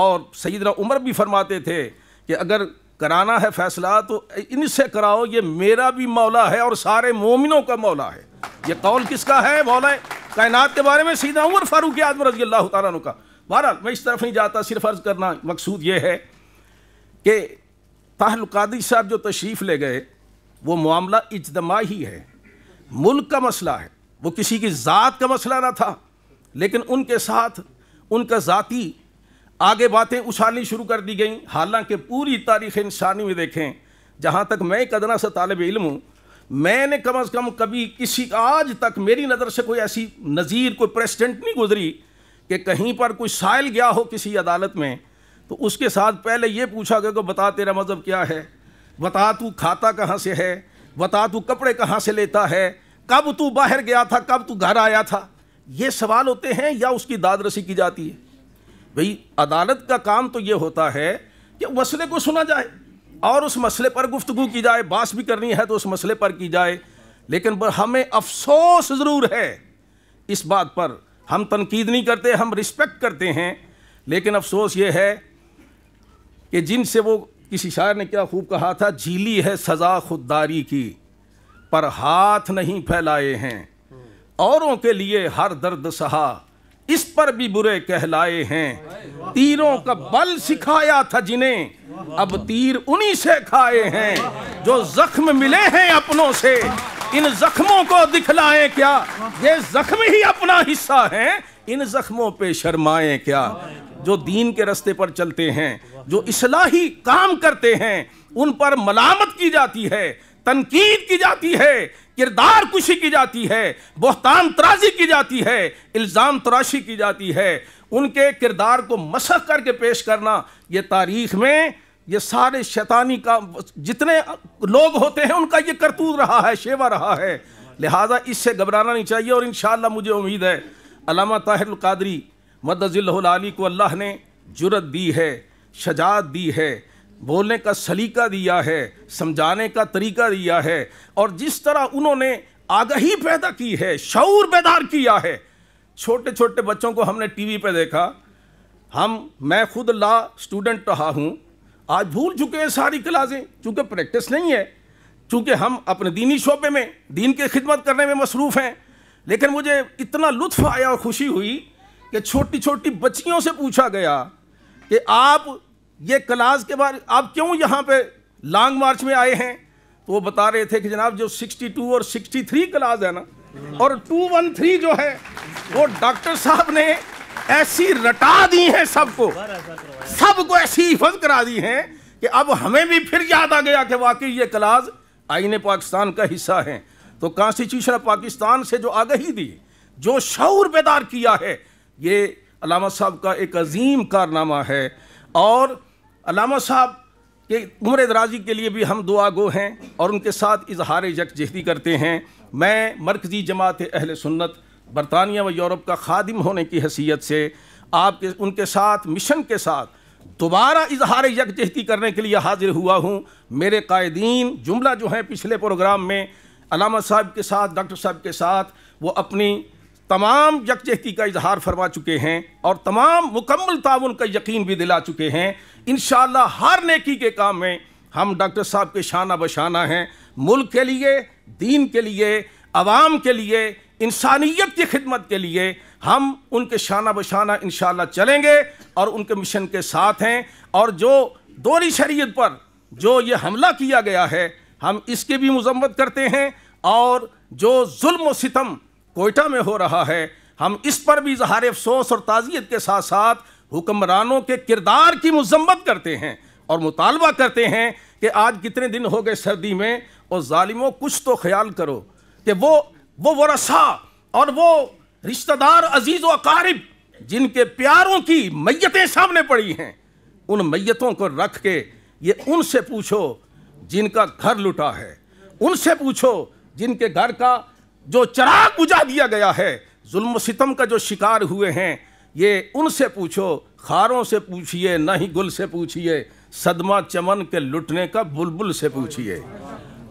और सईदना उमर भी फरमाते थे कि अगर कराना है फैसला तो इनसे कराओ ये मेरा भी मौला है और सारे मोमिनों का मौला है ये कौल किसका है मौला कायनात के बारे में सीधा उमर फारूक आजम रजी अल्लाह तु का बहरहाल मैं इस तरफ नहीं जाता सिर्फ अर्ज करना मकसूद ये है कि फाहल कादी साहब जो तशरीफ़ ले गए वो मामला इजमा ही है मुल्क का मसला है वो किसी की ज़ात का मसला ना था लेकिन उनके साथ उनका ज़ाती आगे बातें उछालनी शुरू कर दी गई हालांकि पूरी तारीख़ इंसानी में देखें जहाँ तक मैं कदना सा तालब इलम हूँ मैंने कम अज़ कम कभी किसी आज तक मेरी नज़र से कोई ऐसी नज़ीर कोई प्रेसिडेंट नहीं गुजरी कि कहीं पर कोई साइल गया हो किसी अदालत में तो उसके साथ पहले ये पूछा गया कि बता तेरा मज़हब क्या है बता तू खाता कहाँ से है बता तू कपड़े कहाँ से लेता है कब तू बाहर गया था कब तू घर आया था ये सवाल होते हैं या उसकी दादरसी की जाती है भाई अदालत का काम तो ये होता है कि मसले को सुना जाए और उस मसले पर गुफ्तु की जाए बास भी करनी है तो उस मसले पर की जाए लेकिन हमें अफसोस ज़रूर है इस बात पर हम तनकीद नहीं करते हम रिस्पेक्ट करते हैं लेकिन अफसोस ये है कि जिनसे वो किसी शायर ने क्या खूब कहा था झीली है सज़ा खुददारी की पर हाथ नहीं फैलाए हैं औरों के लिए हर दर्द सहा इस पर भी बुरे कहलाए हैं तीरों का बल सिखाया था जिन्हें अब तीर उन्हीं से खाए हैं जो जख्म मिले हैं अपनों से इन जख्मों को दिखलाएं क्या ये जख्म ही अपना हिस्सा है इन जख्मों पे शर्माएं क्या जो दीन के रस्ते पर चलते हैं जो इसलाही काम करते हैं उन पर मलामत की जाती है तनकीद की जाती है किरदार कुशी की जाती है बहतान तराजी की जाती है इल्ज़ाम तराशी की जाती है उनके किरदार को मसह करके पेश करना ये तारीख में ये सारे शैतानी का जितने लोग होते हैं उनका ये करतूत रहा है शेवा रहा है लिहाजा इससे घबराना नहीं चाहिए और इन मुझे उम्मीद है अलामा ताहिर कादरी मदजिल्लाली को अल्लाह ने जुरत दी है शजात दी है बोलने का सलीका दिया है समझाने का तरीका दिया है और जिस तरह उन्होंने आगही पैदा की है शूर बेदार किया है छोटे छोटे बच्चों को हमने टीवी पे देखा हम मैं खुद ला स्टूडेंट रहा हूँ आज भूल चुके हैं सारी क्लासें चूँकि प्रैक्टिस नहीं है चूँकि हम अपने दीनी शोबे में दीन की खिदमत करने में मसरूफ़ हैं लेकिन मुझे इतना लुत्फ आया और खुशी हुई कि छोटी छोटी बच्चियों से पूछा गया कि आप ये क्लास के बारे आप क्यों यहाँ पे लॉन्ग मार्च में आए हैं तो वो बता रहे थे कि जनाब जो 62 और 63 क्लास है ना और 213 जो है वो डॉक्टर साहब ने ऐसी रटा दी है सबको सबको ऐसी हिफत करा दी है कि अब हमें भी फिर याद आ गया कि वाकई ये क्लास आईने पाकिस्तान का हिस्सा है तो कॉन्स्टिट्यूशन ऑफ पाकिस्तान से जो आगही दी जो शौर बेदार किया है ये अलामा साहब का एक अजीम कारनामा है और अलामा साहब के उम्र दराजी के लिए भी हम दुआ गो हैं और उनके साथ इजहार यकजहती करते हैं मैं मरकज़ी जमात अहल सुन्नत बरतानिया व यूरोप का खादिम होने की हैसियत से आपके उनके साथ मिशन के साथ दोबारा इजहार यकजहती करने के लिए हाजिर हुआ हूँ मेरे कायदीन जुमला जो हैं पिछले प्रोग्राम में अलामा साहब के साथ डॉक्टर साहब के साथ वो अपनी तमाम यकजहती का इजहार फरमा चुके हैं और तमाम मुकम्मल ताउन का यकीन भी दिला चुके हैं इन हर नेकी के काम में हम डॉक्टर साहब के शाना बशाना हैं मुल्क के लिए दीन के लिए आवाम के लिए इंसानियत की खिदमत के लिए हम उनके शाना बशाना इन चलेंगे और उनके मिशन के साथ हैं और जो दोरी शरीय पर जो ये हमला किया गया है हम इसके भी मजम्मत करते हैं और जो जुल्म सितम कोयटा में हो रहा है हम इस पर भी इजहार अफसोस और ताज़ियत के साथ साथ हुक्मरानों के किरदार की मजम्मत करते हैं और मुतालबा करते हैं कि आज कितने दिन हो गए सर्दी में और ालिमों कुछ तो ख्याल करो कि वो वो वसा और वो रिश्तेदार अजीज़ वकारब जिनके प्यारों की मैयतें सामने पड़ी हैं उन मैयतों को रख के ये उनसे पूछो जिनका घर लुटा है उनसे पूछो जिनके घर का जो चराग बुझा दिया गया है जुल्म सितम का जो शिकार हुए हैं ये उनसे पूछो खारों से पूछिए ना ही गुल से पूछिए सदमा चमन के लुटने का बुलबुल से पूछिए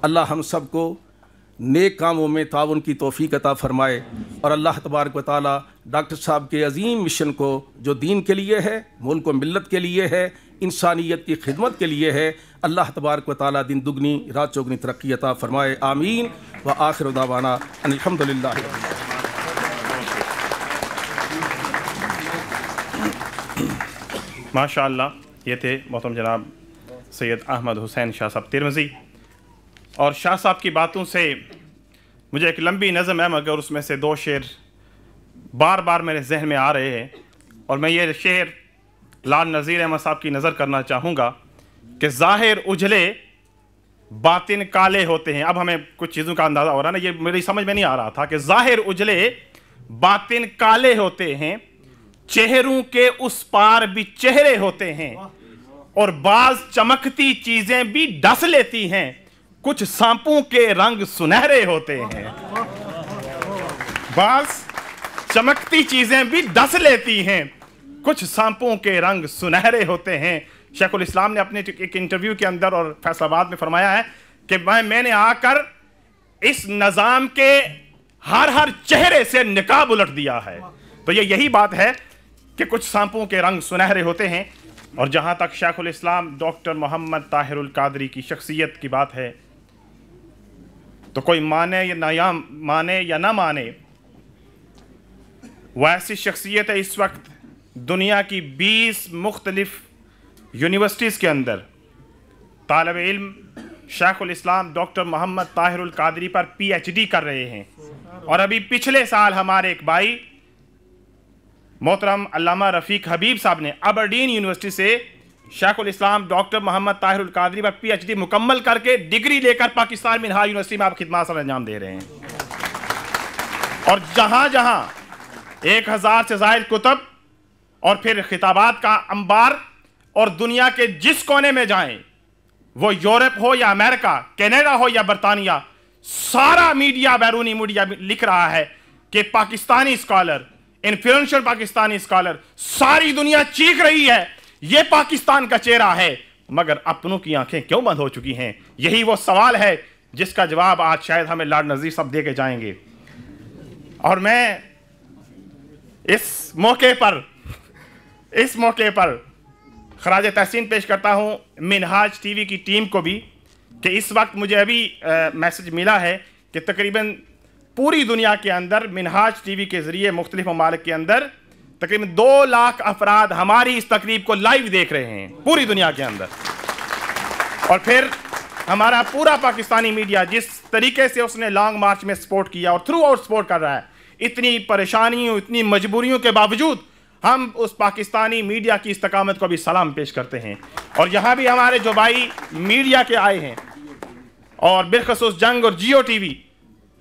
अल्लाह हम सबको नेक कामों में ताउन की तोफ़ी अता फ़रमाए और अल्लाह तबारक ताली डॉक्टर साहब के अजीम मिशन को जो दीन के लिए है मुल्क व मिलत के लिए है इंसानियत की खिदमत के लिए है अल्लाह तबारक व ताली दिन दुगनी रात चौगनी तरक्की अता फरमाए आमीन व आखिर दावाना अलहमदिल्ला माशा ये थे मोहतम जनाब सैयद अहमद हुसैन शाह साहब तिरमज़ी और शाह साहब की बातों से मुझे एक लंबी नज़म है मगर उसमें से दो शेर बार बार मेरे जहन में आ रहे हैं और मैं ये शेर लाल नज़ीर अहमद साहब की नज़र करना चाहूँगा कि ज़ाहिर उजले बातिन काले होते हैं अब हमें कुछ चीज़ों का अंदाज़ा हो रहा है ना ये मेरी समझ में नहीं आ रहा था कि ज़ाहिर उजले बातिन काले होते हैं चेहरों के उस पार भी चेहरे होते हैं और बाज चमकती चीज़ें भी डस लेती हैं कुछ सांपों के रंग सुनहरे होते हैं बाज चमकती चीज़ें भी डस लेती हैं कुछ सांपों के रंग सुनहरे होते हैं शेखुल इस्लाम ने अपने एक इंटरव्यू के अंदर और फैसलाबाद में फरमाया है कि मैं मैंने आकर इस निज़ाम के हर हर चेहरे से निकाब उलट दिया है तो ये यही बात है कि कुछ सांपों के रंग सुनहरे होते हैं और जहां तक शेखुल इस्लाम डॉक्टर मोहम्मद ताहिरुल कादरी की शख्सियत की बात है तो कोई माने या ना माने या ना माने ऐसी शख्सियत है इस वक्त दुनिया की 20 मुख्तलिफ यूनिवर्सिटीज़ के अंदर तालब इल्म उम डॉक्टर मोहम्मद ताहिरुल कादरी पर पीएचडी कर रहे हैं और अभी पिछले साल हमारे एक भाई मोहतरम अलामा रफ़ीक हबीब साहब ने अबरडीन यूनिवर्सिटी से उम डॉक्टर मोहम्मद ताहिरुल कादरी पर पीएचडी मुकम्मल करके डिग्री लेकर पाकिस्तान मिनहा यूनिवर्सिटी में आप खिदमा सर अंजाम दे रहे हैं और जहाँ जहाँ एक हज़ार से जायद कुतब और फिर खिताबात का अंबार और दुनिया के जिस कोने में जाएं वो यूरोप हो या अमेरिका कनाडा हो या बरतानिया सारा मीडिया बैरूनी मीडिया लिख रहा है कि Pakistani scholar influential Pakistani scholar सारी दुनिया चीख रही है ये पाकिस्तान का चेहरा है मगर अपनों की आंखें क्यों बंद हो चुकी हैं यही वो सवाल है जिसका जवाब आज शायद हमें लाड नज़ीर सब दे के जाएंगे और मैं इस मौके पर इस मौके पर खराज तहसीन पेश करता हूँ मिनहाज टीवी की टीम को भी कि इस वक्त मुझे अभी मैसेज मिला है कि तकरीबन पूरी दुनिया के अंदर मिनहाज टीवी के ज़रिए मुख्तलिफ ममालिक के अंदर तकरीबन दो लाख अफराद हमारी इस तकरीब को लाइव देख रहे हैं पूरी दुनिया के अंदर और फिर हमारा पूरा पाकिस्तानी मीडिया जिस तरीके से उसने लॉन्ग मार्च में सपोर्ट किया और थ्रू आउट सपोर्ट कर रहा है इतनी परेशानियों इतनी मजबूरियों के बावजूद हम उस पाकिस्तानी मीडिया की इस्तकामत को भी सलाम पेश करते हैं और यहाँ भी हमारे जो भाई मीडिया के आए हैं और बिलखसूस जंग और जियो वी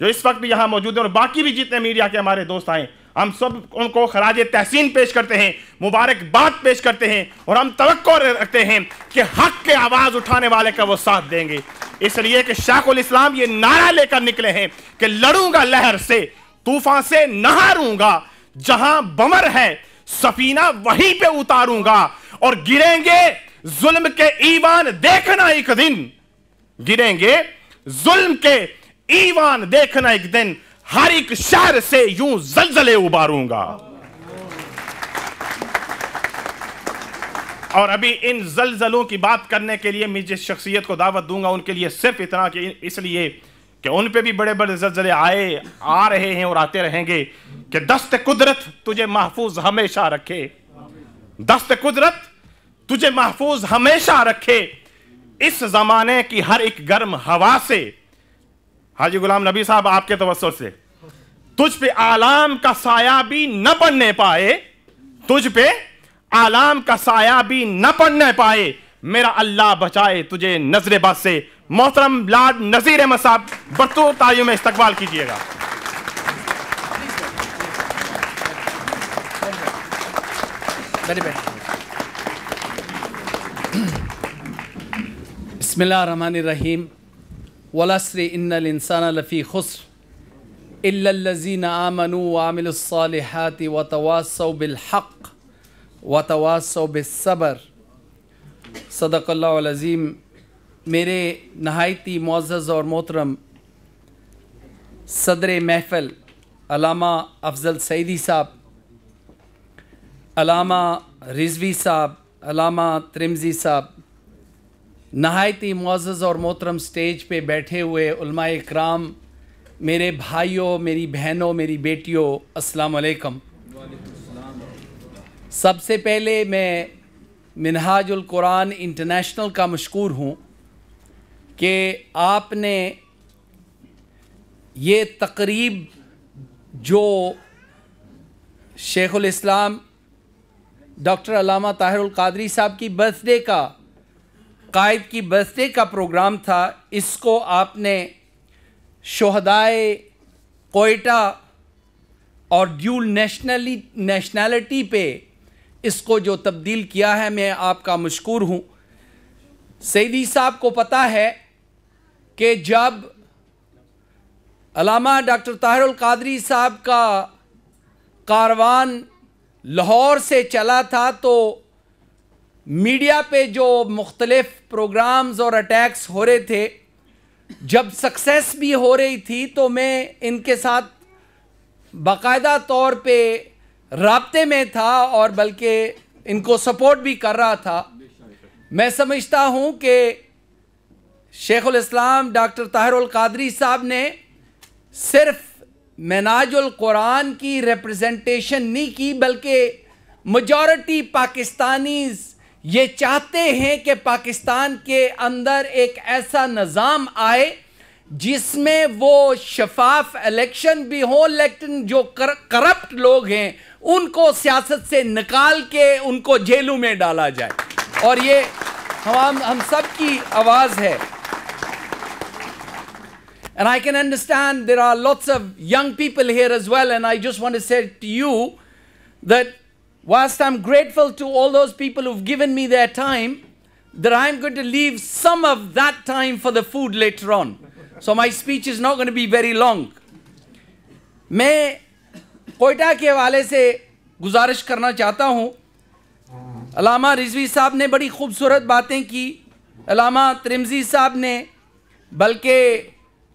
जो इस वक्त भी यहाँ मौजूद हैं और बाकी भी जितने मीडिया के हमारे दोस्त आए हम सब उनको खराज तहसीन पेश करते हैं मुबारकबाद पेश करते हैं और हम तो रखते हैं कि हक के आवाज़ उठाने वाले का वो साथ देंगे इसलिए कि शाखुल इस्लाम ये नारा लेकर निकले हैं कि लड़ूंगा लहर से तूफान से नहारूंगा जहां बमर है सफीना वहीं पे उतारूंगा और गिरेंगे जुल्म के ईवान देखना एक दिन गिरेंगे जुल्म के ईवान देखना एक दिन हर एक शहर से यूं जलजले उबारूंगा और अभी इन जलजलों की बात करने के लिए मैं जिस शख्सियत को दावत दूंगा उनके लिए सिर्फ इतना कि इसलिए कि उन पे भी बड़े बड़े जलजले आए आ रहे हैं और आते रहेंगे कि दस्त कुदरत तुझे महफूज हमेशा रखे दस्त कुदरत तुझे महफूज हमेशा रखे इस जमाने की हर एक गर्म हवा से हाजी गुलाम नबी साहब आपके तवसर से तुझ पे आलाम का साया भी न पड़ने पाए तुझ पे आलाम का साया भी न पड़ने पाए मेरा अल्लाह बचाए तुझे नजरे बस से मोहतरम लाड नजीर अहमद साहब बरतूर तायु में इस्तकबाल कीजिएगा रहीम वलास्री इन इंसान लफ़ी खुस इल्लजी आमनु आमिलसाति व तवासो बिलहक व तवासो बिलसबर सदकल्लाजीम मेरे नहायती मोज़ और मोहतरम सदर महफ़ल अलामा अफजल सैदी साहब अलामा रिजवी साहब अलामा त्रिमजी साहब नहायत ही मोज़ और मोहतरम स्टेज पे बैठे हुए उलमा इकराम मेरे भाइयों मेरी बहनों मेरी बेटियों अस्सलाम वालेकुम सबसे पहले मैं मिनहाजुल कुरान इंटरनेशनल का मशहूर हूँ कि आपने ये तकरीब जो शेखुल इस्लाम डॉक्टर अलामा ताहिर कादरी साहब की बर्थडे का कायद की बर्थडे का प्रोग्राम था इसको आपने शहदाय कोयटा और ड्यूल नेशनली नेशनैलिटी पे इसको जो तब्दील किया है मैं आपका मशकूर हूँ सईदी साहब को पता है कि जब अलामा डॉक्टर ताहिर कादरी साहब का कारवान लाहौर से चला था तो मीडिया पे जो मुख्तलिफ प्रोग्राम्स और अटैक्स हो रहे थे जब सक्सेस भी हो रही थी तो मैं इनके साथ बाकायदा तौर पे रबते में था और बल्कि इनको सपोर्ट भी कर रहा था मैं समझता हूँ कि शेख इस्लाम डॉक्टर ताहिर कादरी साहब ने सिर्फ मनाजुल कुरान की रिप्रेजेंटेशन नहीं की बल्कि मजॉरिटी पाकिस्तानीज ये चाहते हैं कि पाकिस्तान के अंदर एक ऐसा निज़ाम आए जिसमें वो शफाफ इलेक्शन भी हो लेकिन जो कर, करप्ट लोग हैं उनको सियासत से निकाल के उनको जेलों में डाला जाए और ये हम हम सब की आवाज़ है And I can understand there are lots of young people here as well. And I just want to say to you that whilst I'm grateful to all those people who've given me their time, that I'm going to leave some of that time for the food later on. So my speech is not going to be very long. मैं कोयटा के हवाले से गुजारिश करना चाहता हूँ अलामा रिजवी साहब ने बड़ी खूबसूरत बातें की अलामा त्रिमजी साहब ने बल्कि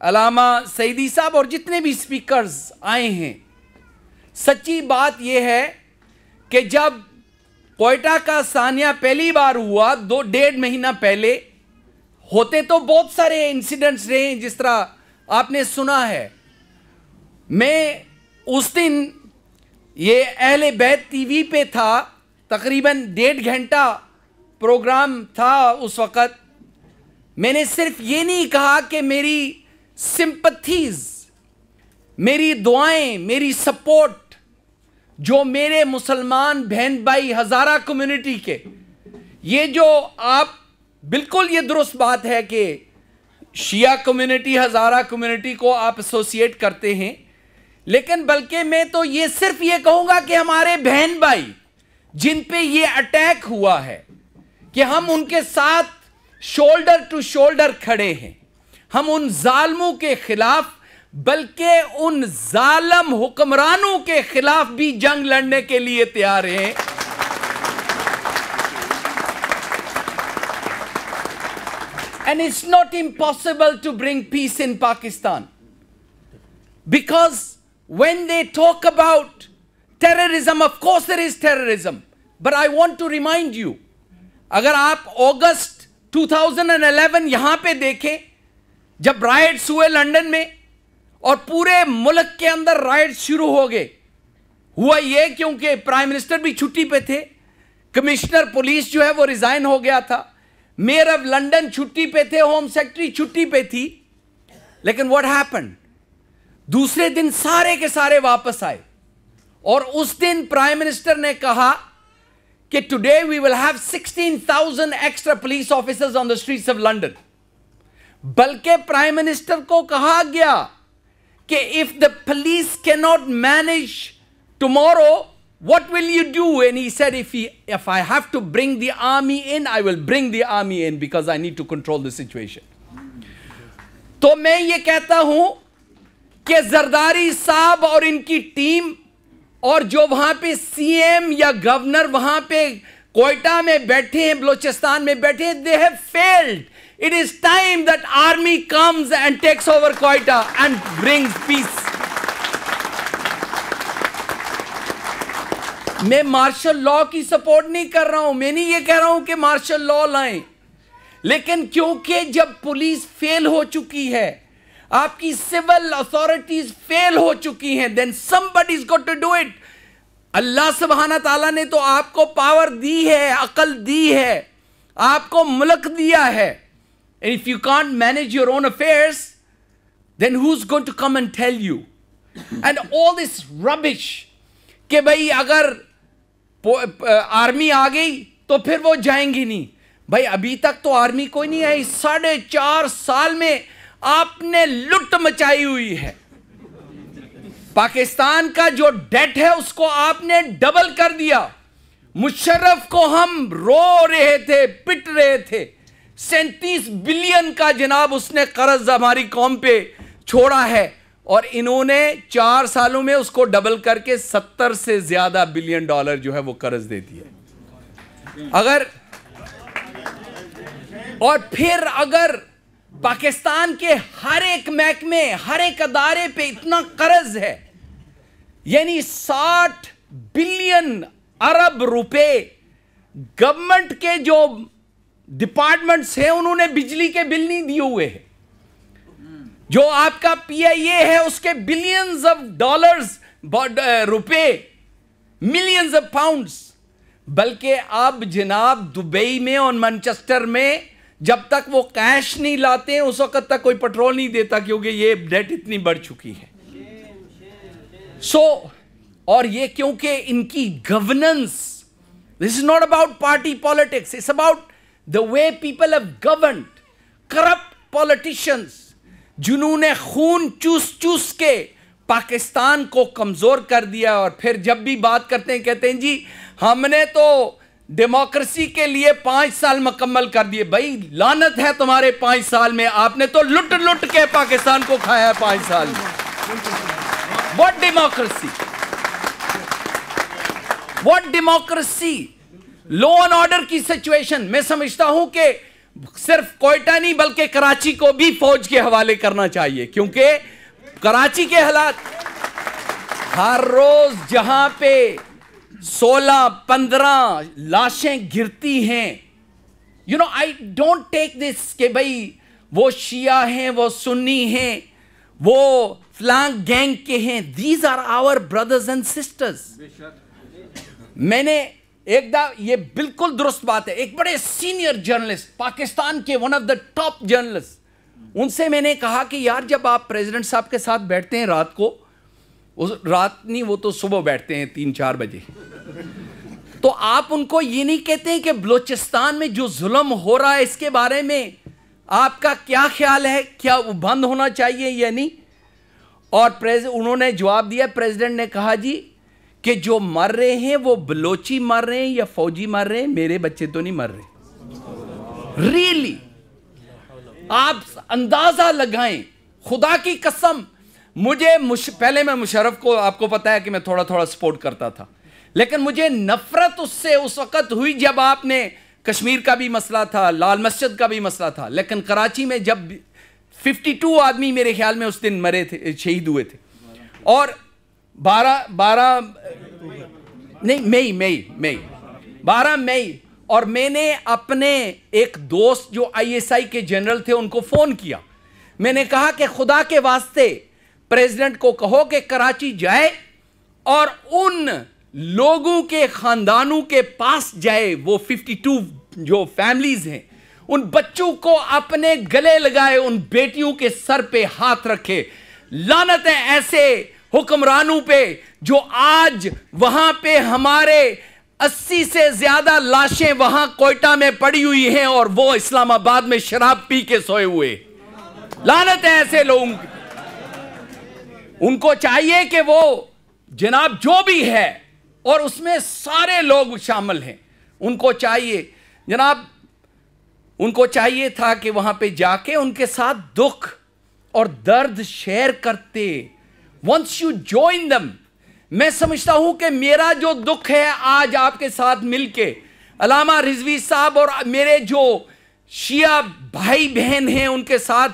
अलामा सईदी साहब और जितने भी स्पीकर्स आए हैं सच्ची बात यह है कि जब कोयटा का सानिया पहली बार हुआ दो डेढ़ महीना पहले होते तो बहुत सारे इंसिडेंट्स रहे हैं जिस तरह आपने सुना है मैं उस दिन ये अहले बैत टीवी पे था तकरीबन डेढ़ घंटा प्रोग्राम था उस वक़्त मैंने सिर्फ ये नहीं कहा कि मेरी सिंपथीज मेरी दुआएं मेरी सपोर्ट जो मेरे मुसलमान बहन भाई हज़ारा कम्युनिटी के ये जो आप बिल्कुल ये दुरुस्त बात है कि शिया कम्युनिटी हज़ारा कम्युनिटी को आप एसोसिएट करते हैं लेकिन बल्कि मैं तो ये सिर्फ ये कहूँगा कि हमारे बहन भाई जिन पे ये अटैक हुआ है कि हम उनके साथ शोल्डर टू शोल्डर खड़े हैं हम उन जालमों के खिलाफ बल्कि उन जालम हुक्मरानों के खिलाफ भी जंग लड़ने के लिए तैयार हैं and it's not impossible to bring peace in Pakistan because when they talk about terrorism of course is terrorism but I want to remind you अगर आप August two thousand and eleven यहां पर देखें जब राइट्स हुए लंदन में और पूरे मुल्क के अंदर राइड्स शुरू हो गए हुआ ये क्योंकि प्राइम मिनिस्टर भी छुट्टी पे थे कमिश्नर पुलिस जो है वो रिजाइन हो गया था मेयर ऑफ लंदन छुट्टी पे थे होम सेक्रेटरी छुट्टी पे थी लेकिन व्हाट हैपन दूसरे दिन सारे के सारे वापस आए और उस दिन प्राइम मिनिस्टर ने कहा कि today we will have 16,000 extra police officers on the streets of London बल्कि प्राइम मिनिस्टर को कहा गया कि if the police can not manage tomorrow what will you do and he said if if I have to bring the army in I will bring the army in because I need to control the situation तो मैं ये कहता हूं कि जरदारी साहब और इनकी team और जो वहां पे सीएम या गवर्नर वहां पे कोयटा में बैठे हैं बलोचिस्तान में बैठे हैं they have failed It is time that army comes and takes over Quetta and brings peace. मैं मार्शल लॉ की सपोर्ट नहीं कर रहा हूं मैं नहीं ये कह रहा हूं कि मार्शल लॉ लाएं लेकिन क्योंकि जब पुलिस फेल हो चुकी है आपकी सिविल अथॉरिटीज फेल हो चुकी हैं then somebody is got to do it Allah सुबहाना ताला ने तो आपको पावर दी है अकल दी है आपको मुल्क दिया है And if you can't manage your own affairs, then who's going to come and tell you? And all this rubbish कि भाई अगर आर्मी आ गई तो फिर वो जाएंगी नहीं भाई अभी तक तो आर्मी कोई नहीं आई साढ़े चार साल में आपने लुट मचाई हुई है पाकिस्तान का जो डेट है उसको आपने डबल कर दिया मुशर्रफ को हम रो रहे थे पिट रहे थे सैंतीस बिलियन का जनाब उसने कर्ज हमारी कौम पे छोड़ा है और इन्होंने चार सालों में उसको डबल करके सत्तर से ज्यादा बिलियन डॉलर जो है वो कर्ज दे दिया अगर और फिर अगर पाकिस्तान के हर एक महकमे हर एक अदारे पे इतना कर्ज है यानी साठ बिलियन अरब रुपए गवर्नमेंट के जो डिपार्टमेंट्स हैं उन्होंने बिजली के बिल नहीं दिए हुए हैं जो आपका पीआईए है उसके बिलियंस ऑफ डॉलर्स रुपए मिलियंस ऑफ पाउंड्स बल्कि अब जनाब दुबई में और मैनचेस्टर में जब तक वो कैश नहीं लाते उस वक्त तक कोई पेट्रोल नहीं देता क्योंकि ये डेट इतनी बढ़ चुकी है सो so, और ये क्योंकि इनकी governance this is not about party politics it's about the way people have governed, corrupt politicians, जिन्होंने खून चूस चूस के पाकिस्तान को कमज़ोर कर दिया और फिर जब भी बात करते हैं कहते हैं जी हमने तो डेमोक्रेसी के लिए पाँच साल मुकम्मल कर दिए भाई लानत है तुम्हारे पाँच साल में आपने तो लुट लुट के पाकिस्तान को खाया है पाँच साल में what democracy what democracy law and order की सिचुएशन मैं समझता हूं कि सिर्फ कोयटा नहीं बल्कि कराची को भी फौज के हवाले करना चाहिए क्योंकि कराची के हालात हर रोज जहां पे 16 15 लाशें गिरती हैं you know I don't take this के भाई वो शिया हैं वो सुन्नी हैं वो फ्लांग गैंग के हैं these are our brothers and sisters मैंने एकदा ये बिल्कुल दुरुस्त बात है एक बड़े सीनियर जर्नलिस्ट पाकिस्तान के one of the top journalist उनसे मैंने कहा कि यार जब आप प्रेसिडेंट साहब के साथ बैठते हैं रात को उस रात नहीं वो तो सुबह बैठते हैं तीन चार बजे तो आप उनको ये नहीं कहते हैं कि बलूचिस्तान में जो जुल्म हो रहा है इसके बारे में आपका क्या ख्याल है क्या वो बंद होना चाहिए या नहीं और उन्होंने जवाब दिया प्रेसिडेंट ने कहा जी कि जो मर रहे हैं वो बलोची मर रहे हैं या फौजी मर रहे हैं मेरे बच्चे तो नहीं मर रहे रियली really? आप अंदाजा लगाएं खुदा की कसम मुझे मुश, पहले मैं मुशरफ को आपको पता है कि मैं थोड़ा थोड़ा सपोर्ट करता था लेकिन मुझे नफरत उससे उस वक्त हुई जब आपने कश्मीर का भी मसला था लाल मस्जिद का भी मसला था लेकिन कराची में जब 52 आदमी मेरे ख्याल में उस दिन मरे थे शहीद हुए थे और बारह बारह नहीं मई मई मई बारह मई और मैंने अपने एक दोस्त जो आईएसआई के जनरल थे उनको फ़ोन किया मैंने कहा कि खुदा के वास्ते प्रेसिडेंट को कहो कि कराची जाए और उन लोगों के ख़ानदानों के पास जाए वो 52 जो फैमिलीज़ हैं उन बच्चों को अपने गले लगाए उन बेटियों के सर पे हाथ रखे लानत है ऐसे हुक्मरानों पे जो आज वहां पे हमारे अस्सी से ज्यादा लाशें वहां कोयटा में पड़ी हुई हैं और वो इस्लामाबाद में शराब पी के सोए हुए लानत है ऐसे लोग उनको चाहिए कि वो जनाब जो भी है और उसमें सारे लोग शामिल हैं उनको चाहिए जनाब उनको चाहिए था कि वहां पे जाके उनके साथ दुख और दर्द शेयर करते वंस यू ज्वाइन दम मैं समझता हूं कि मेरा जो दुख है आज आपके साथ मिलके अलामा रिजवी साहब और मेरे जो शिया भाई बहन हैं उनके साथ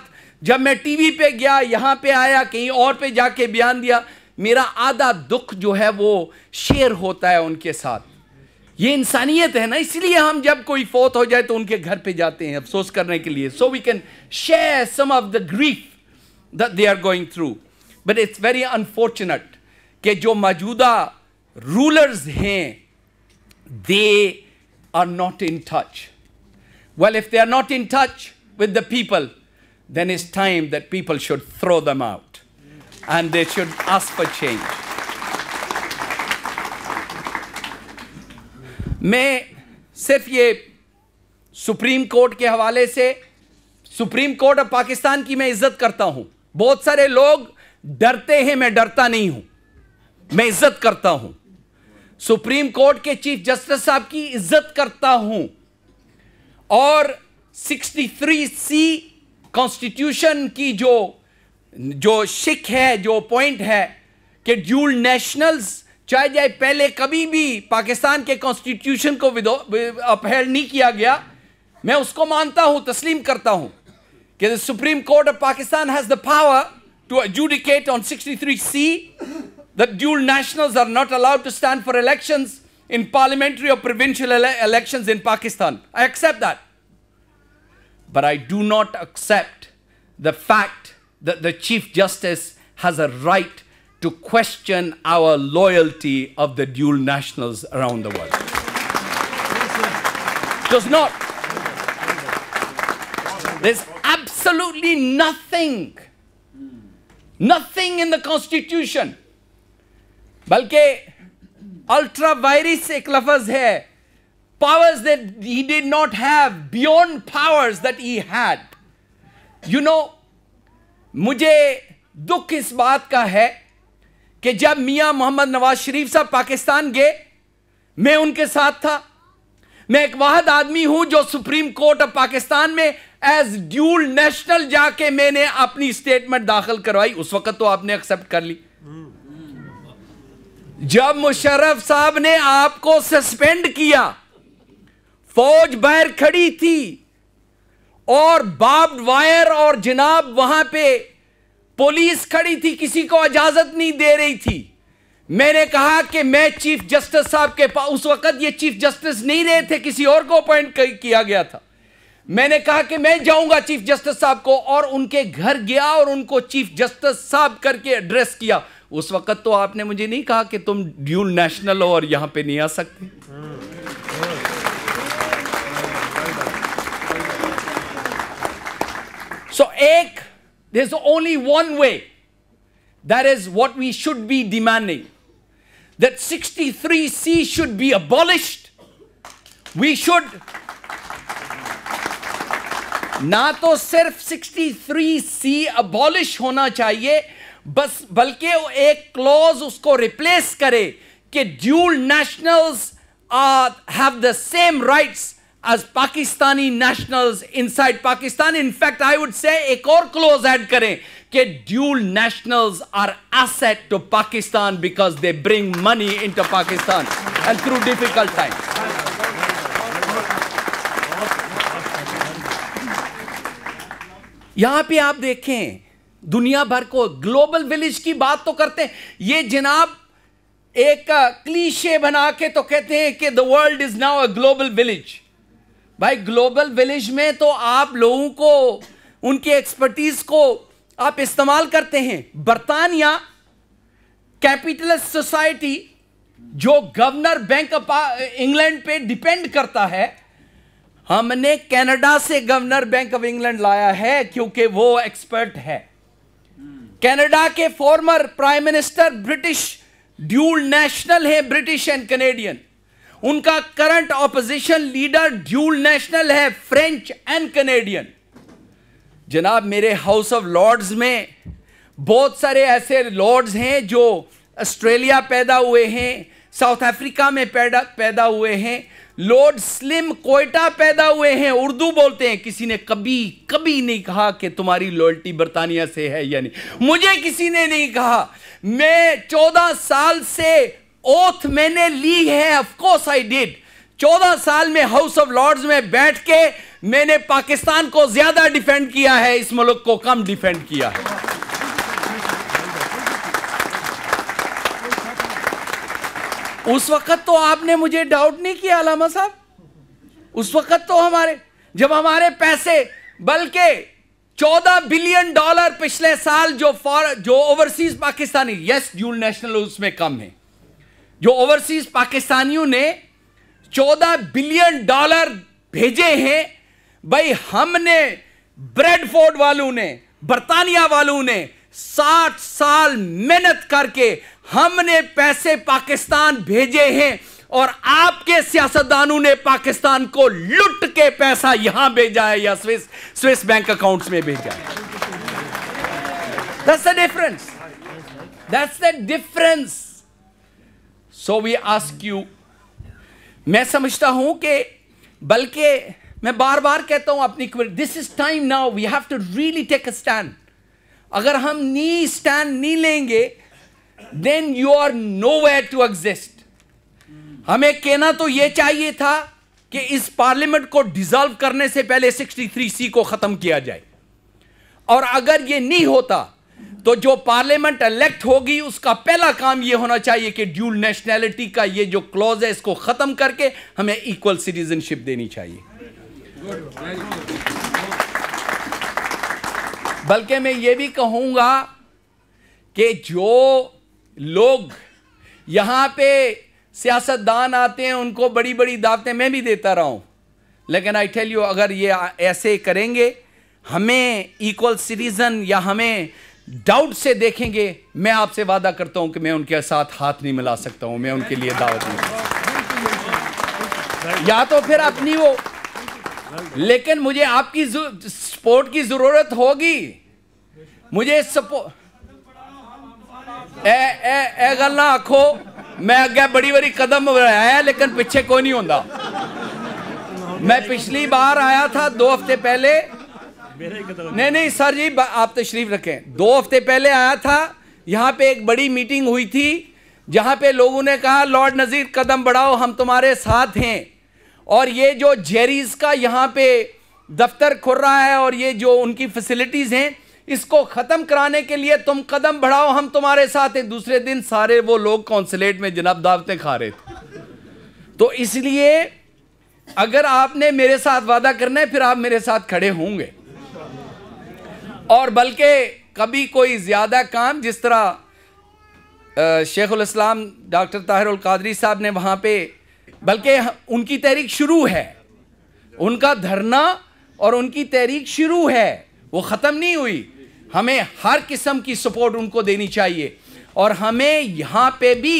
जब मैं टीवी पे गया यहाँ पे आया कहीं और पे जाके बयान दिया मेरा आधा दुख जो है वो शेयर होता है उनके साथ ये इंसानियत है ना इसलिए हम जब कोई फोत हो जाए तो उनके घर पे जाते हैं अफसोस करने के लिए so we can share some of the grief they are going through but it's very unfortunate कि जो मौजूदा रूलर्स हैं they are not in touch well if they are not in touch with the people then is time that people should throw them out and they should ask change मैं सिर्फ ये supreme court के हवाले से supreme court of Pakistan की मैं इज्जत करता हूं बहुत सारे लोग डरते हैं मैं डरता नहीं हूं मैं इज्जत करता हूं सुप्रीम कोर्ट के चीफ जस्टिस साहब की इज्जत करता हूं और 63 सी कॉन्स्टिट्यूशन की जो जो शिक है जो पॉइंट है कि ड्यूल नेशनल्स चाहे जाए पहले कभी भी पाकिस्तान के कॉन्स्टिट्यूशन को अपहेल नहीं किया गया मैं उसको मानता हूं तस्लीम करता हूं कि the supreme court of Pakistan has the power to adjudicate on 63C that dual nationals are not allowed to stand for elections in parliamentary or provincial ele elections in Pakistan. I accept that. But I do not accept the fact that the Chief Justice has a right to question our loyalty of the dual nationals around the world. Does not. There's absolutely nothing nothing in the constitution बल्कि ultra vires एक लफज है powers that he did not have beyond powers that he had you know मुझे दुख इस बात का है कि जब मियां मोहम्मद नवाज शरीफ साहब पाकिस्तान गए मैं उनके साथ था मैं एक वाहद आदमी हूं जो सुप्रीम कोर्ट ऑफ पाकिस्तान में एज ड्यूल नेशनल जाके मैंने अपनी स्टेटमेंट दाखिल करवाई उस वक्त तो आपने एक्सेप्ट कर ली जब मुशर्रफ साहब ने आपको सस्पेंड किया फौज बाहर खड़ी थी और बाब वायर और जनाब वहां पे पुलिस खड़ी थी किसी को इजाजत नहीं दे रही थी मैंने कहा कि मैं चीफ जस्टिस साहब के पास उस वक्त ये चीफ जस्टिस नहीं रहे थे किसी और को अपॉइंट किया गया था मैंने कहा कि मैं जाऊंगा चीफ जस्टिस साहब को और उनके घर गया और उनको चीफ जस्टिस साहब करके एड्रेस किया उस वक्त तो आपने मुझे नहीं कहा कि तुम ड्यूल नेशनल हो और यहां पे नहीं आ सकते सो एक this only one way that is what we should be demanding that 63 C should be abolished we should ना तो सिर्फ 63 सी अबॉलिश होना चाहिए बस बल्कि एक क्लॉज उसको रिप्लेस करे कि dual nationals have the same rights as Pakistani nationals inside Pakistan in fact I would say एक और क्लोज ऐड करें कि dual nationals are asset to Pakistan because they bring money to Pakistan and through difficult times यहां पे आप देखें दुनिया भर को ग्लोबल विलेज की बात तो करते हैं ये जनाब एक क्लीशे बना के तो कहते हैं कि the world is now a global village भाई ग्लोबल विलेज में तो आप लोगों को उनकी एक्सपर्टीज को आप इस्तेमाल करते हैं बर्तानिया कैपिटलिस्ट सोसाइटी जो गवर्नर बैंक ऑफ इंग्लैंड पे डिपेंड करता है हमने कनाडा से गवर्नर बैंक ऑफ इंग्लैंड लाया है क्योंकि वो एक्सपर्ट है कनाडा के former prime minister British dual national है ब्रिटिश एंड कैनेडियन उनका current opposition leader dual national है फ्रेंच एंड कनेडियन जनाब मेरे हाउस ऑफ लॉर्ड्स में बहुत सारे ऐसे लॉर्ड्स हैं जो ऑस्ट्रेलिया पैदा हुए हैं साउथ अफ्रीका में पैदा पैदा हुए हैं लॉर्ड स्लिम कोयटा पैदा हुए हैं उर्दू बोलते हैं किसी ने कभी कभी नहीं कहा कि तुम्हारी लॉयल्टी बर्तानिया से है या नहीं मुझे किसी ने नहीं कहा मैं चौदह साल से ओथ मैंने ली है ऑफकोर्स आई डिड चौदह साल में हाउस ऑफ लॉर्ड्स में बैठ के मैंने पाकिस्तान को ज्यादा डिफेंड किया है इस मुल्क को कम डिफेंड किया है उस वक्त तो आपने मुझे डाउट नहीं किया अलामा साहब उस वक्त तो हमारे जब हमारे पैसे बल्कि 14 बिलियन डॉलर पिछले साल जो फॉर जो overseas Pakistani yes dual national उसमें कम है जो ओवरसीज पाकिस्तानियों ने 14 बिलियन डॉलर भेजे हैं भाई हमने ब्रेडफोर्ड वालों ने बर्तानिया वालों ने साठ साल मेहनत करके हमने पैसे पाकिस्तान भेजे हैं और आपके सियासतदानों ने पाकिस्तान को लुट के पैसा यहां भेजा है या स्विस स्विस बैंक अकाउंट्स में भेजा है that's the difference that's the difference so we ask you मैं समझता हूं कि बल्कि मैं बार बार कहता हूं अपनी this is time now we have to really take a stand अगर हम नी स्टैंड नहीं लेंगे then you are nowhere to exist हमें कहना तो यह चाहिए था कि इस पार्लियामेंट को डिजॉल्व करने से पहले 63 सी को खत्म किया जाए और अगर यह नहीं होता तो जो पार्लियामेंट इलेक्ट होगी उसका पहला काम यह होना चाहिए कि ड्यूल नेशनैलिटी का यह जो क्लॉज है इसको खत्म करके हमें इक्वल सिटीजनशिप देनी चाहिए बल्कि मैं ये भी कहूंगा कि जो लोग यहाँ पे सियासतदान आते हैं उनको बड़ी बड़ी दावतें मैं भी देता रहा हूँ लेकिन आई टेल यू अगर ये ऐसे करेंगे हमें इक्वल सिटीज़न या हमें डाउट से देखेंगे मैं आपसे वादा करता हूं कि मैं उनके साथ हाथ नहीं मिला सकता हूं मैं उनके लिए दावत नहीं या तो फिर अपनी वो लेकिन मुझे आपकी सपोर्ट की जरूरत होगी मुझे सपोर्ट गल ना आखो मैं अगे बड़ी बारी कदम आया लेकिन पीछे कोई नहीं होता मैं पिछली बार आया था दो हफ्ते पहले नहीं नहीं सर जी आप तशरीफ रखें दो हफ्ते पहले आया था यहाँ पे एक बड़ी मीटिंग हुई थी जहाँ पे लोगों ने कहा लॉर्ड नज़ीर कदम बढ़ाओ हम तुम्हारे साथ हैं और ये जो जेरीज का यहाँ पे दफ्तर खुल रहा है और ये जो उनकी फैसिलिटीज़ हैं इसको खत्म कराने के लिए तुम कदम बढ़ाओ हम तुम्हारे साथ हैं दूसरे दिन सारे वो लोग कौंसलेट में जनाब दावतें खा रहे थे तो इसलिए अगर आपने मेरे साथ वादा करना है फिर आप मेरे साथ खड़े होंगे और बल्कि कभी कोई ज़्यादा काम जिस तरह शेखुल इस्लाम डॉक्टर ताहिर कादरी साहब ने वहां पे बल्कि उनकी तहरीक शुरू है उनका धरना और उनकी तहरीक शुरू है वो ख़त्म नहीं हुई हमें हर किस्म की सपोर्ट उनको देनी चाहिए और हमें यहाँ पे भी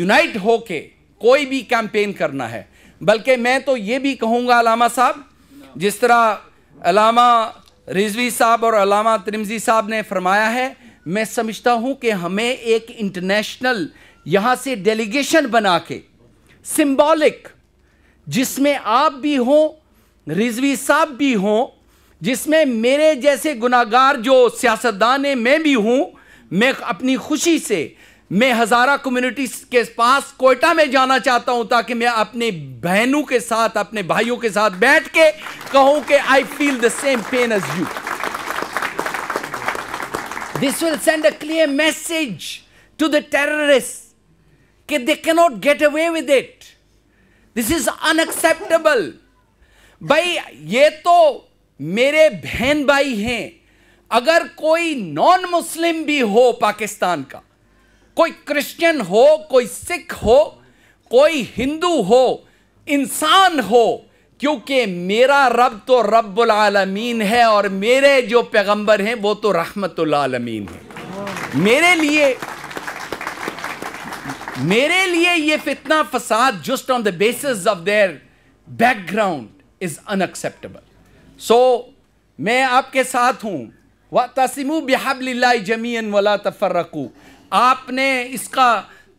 यूनाइट होके कोई भी कैंपेन करना है बल्कि मैं तो ये भी कहूँगा अलामा साहब जिस तरह अलामा रिजवी साहब और अलामा त्रिमजी साहब ने फरमाया है मैं समझता हूँ कि हमें एक इंटरनेशनल यहाँ से डेलीगेशन बना के सिम्बॉलिक जिसमें आप भी हों रिजवी साहब भी हों जिसमें मेरे जैसे गुनागार जो सियासतदान है मैं भी हूँ मैं अपनी खुशी से मैं हज़ारा कम्युनिटी के पास कोयटा में जाना चाहता हूं ताकि मैं अपने बहनों के साथ अपने भाइयों के साथ बैठ के कहूं कि I feel the same pain as you this will send a clear message to the terrorist कि they not get away with it this is unacceptable भाई ये तो मेरे बहन भाई हैं अगर कोई नॉन मुस्लिम भी हो पाकिस्तान का कोई क्रिश्चियन हो कोई सिख हो कोई हिंदू हो इंसान हो क्योंकि मेरा रब तो रब्बुल आलमीन है और मेरे जो पैगंबर हैं वो तो रहमतुल आलमीन है मेरे लिए मेरे लिए ये फितना फसाद just on the basis of their background is unacceptable so so, मैं आपके साथ हूँ व तसिमु बिहाबल्ला जमीन वला तफरकू आपने इसका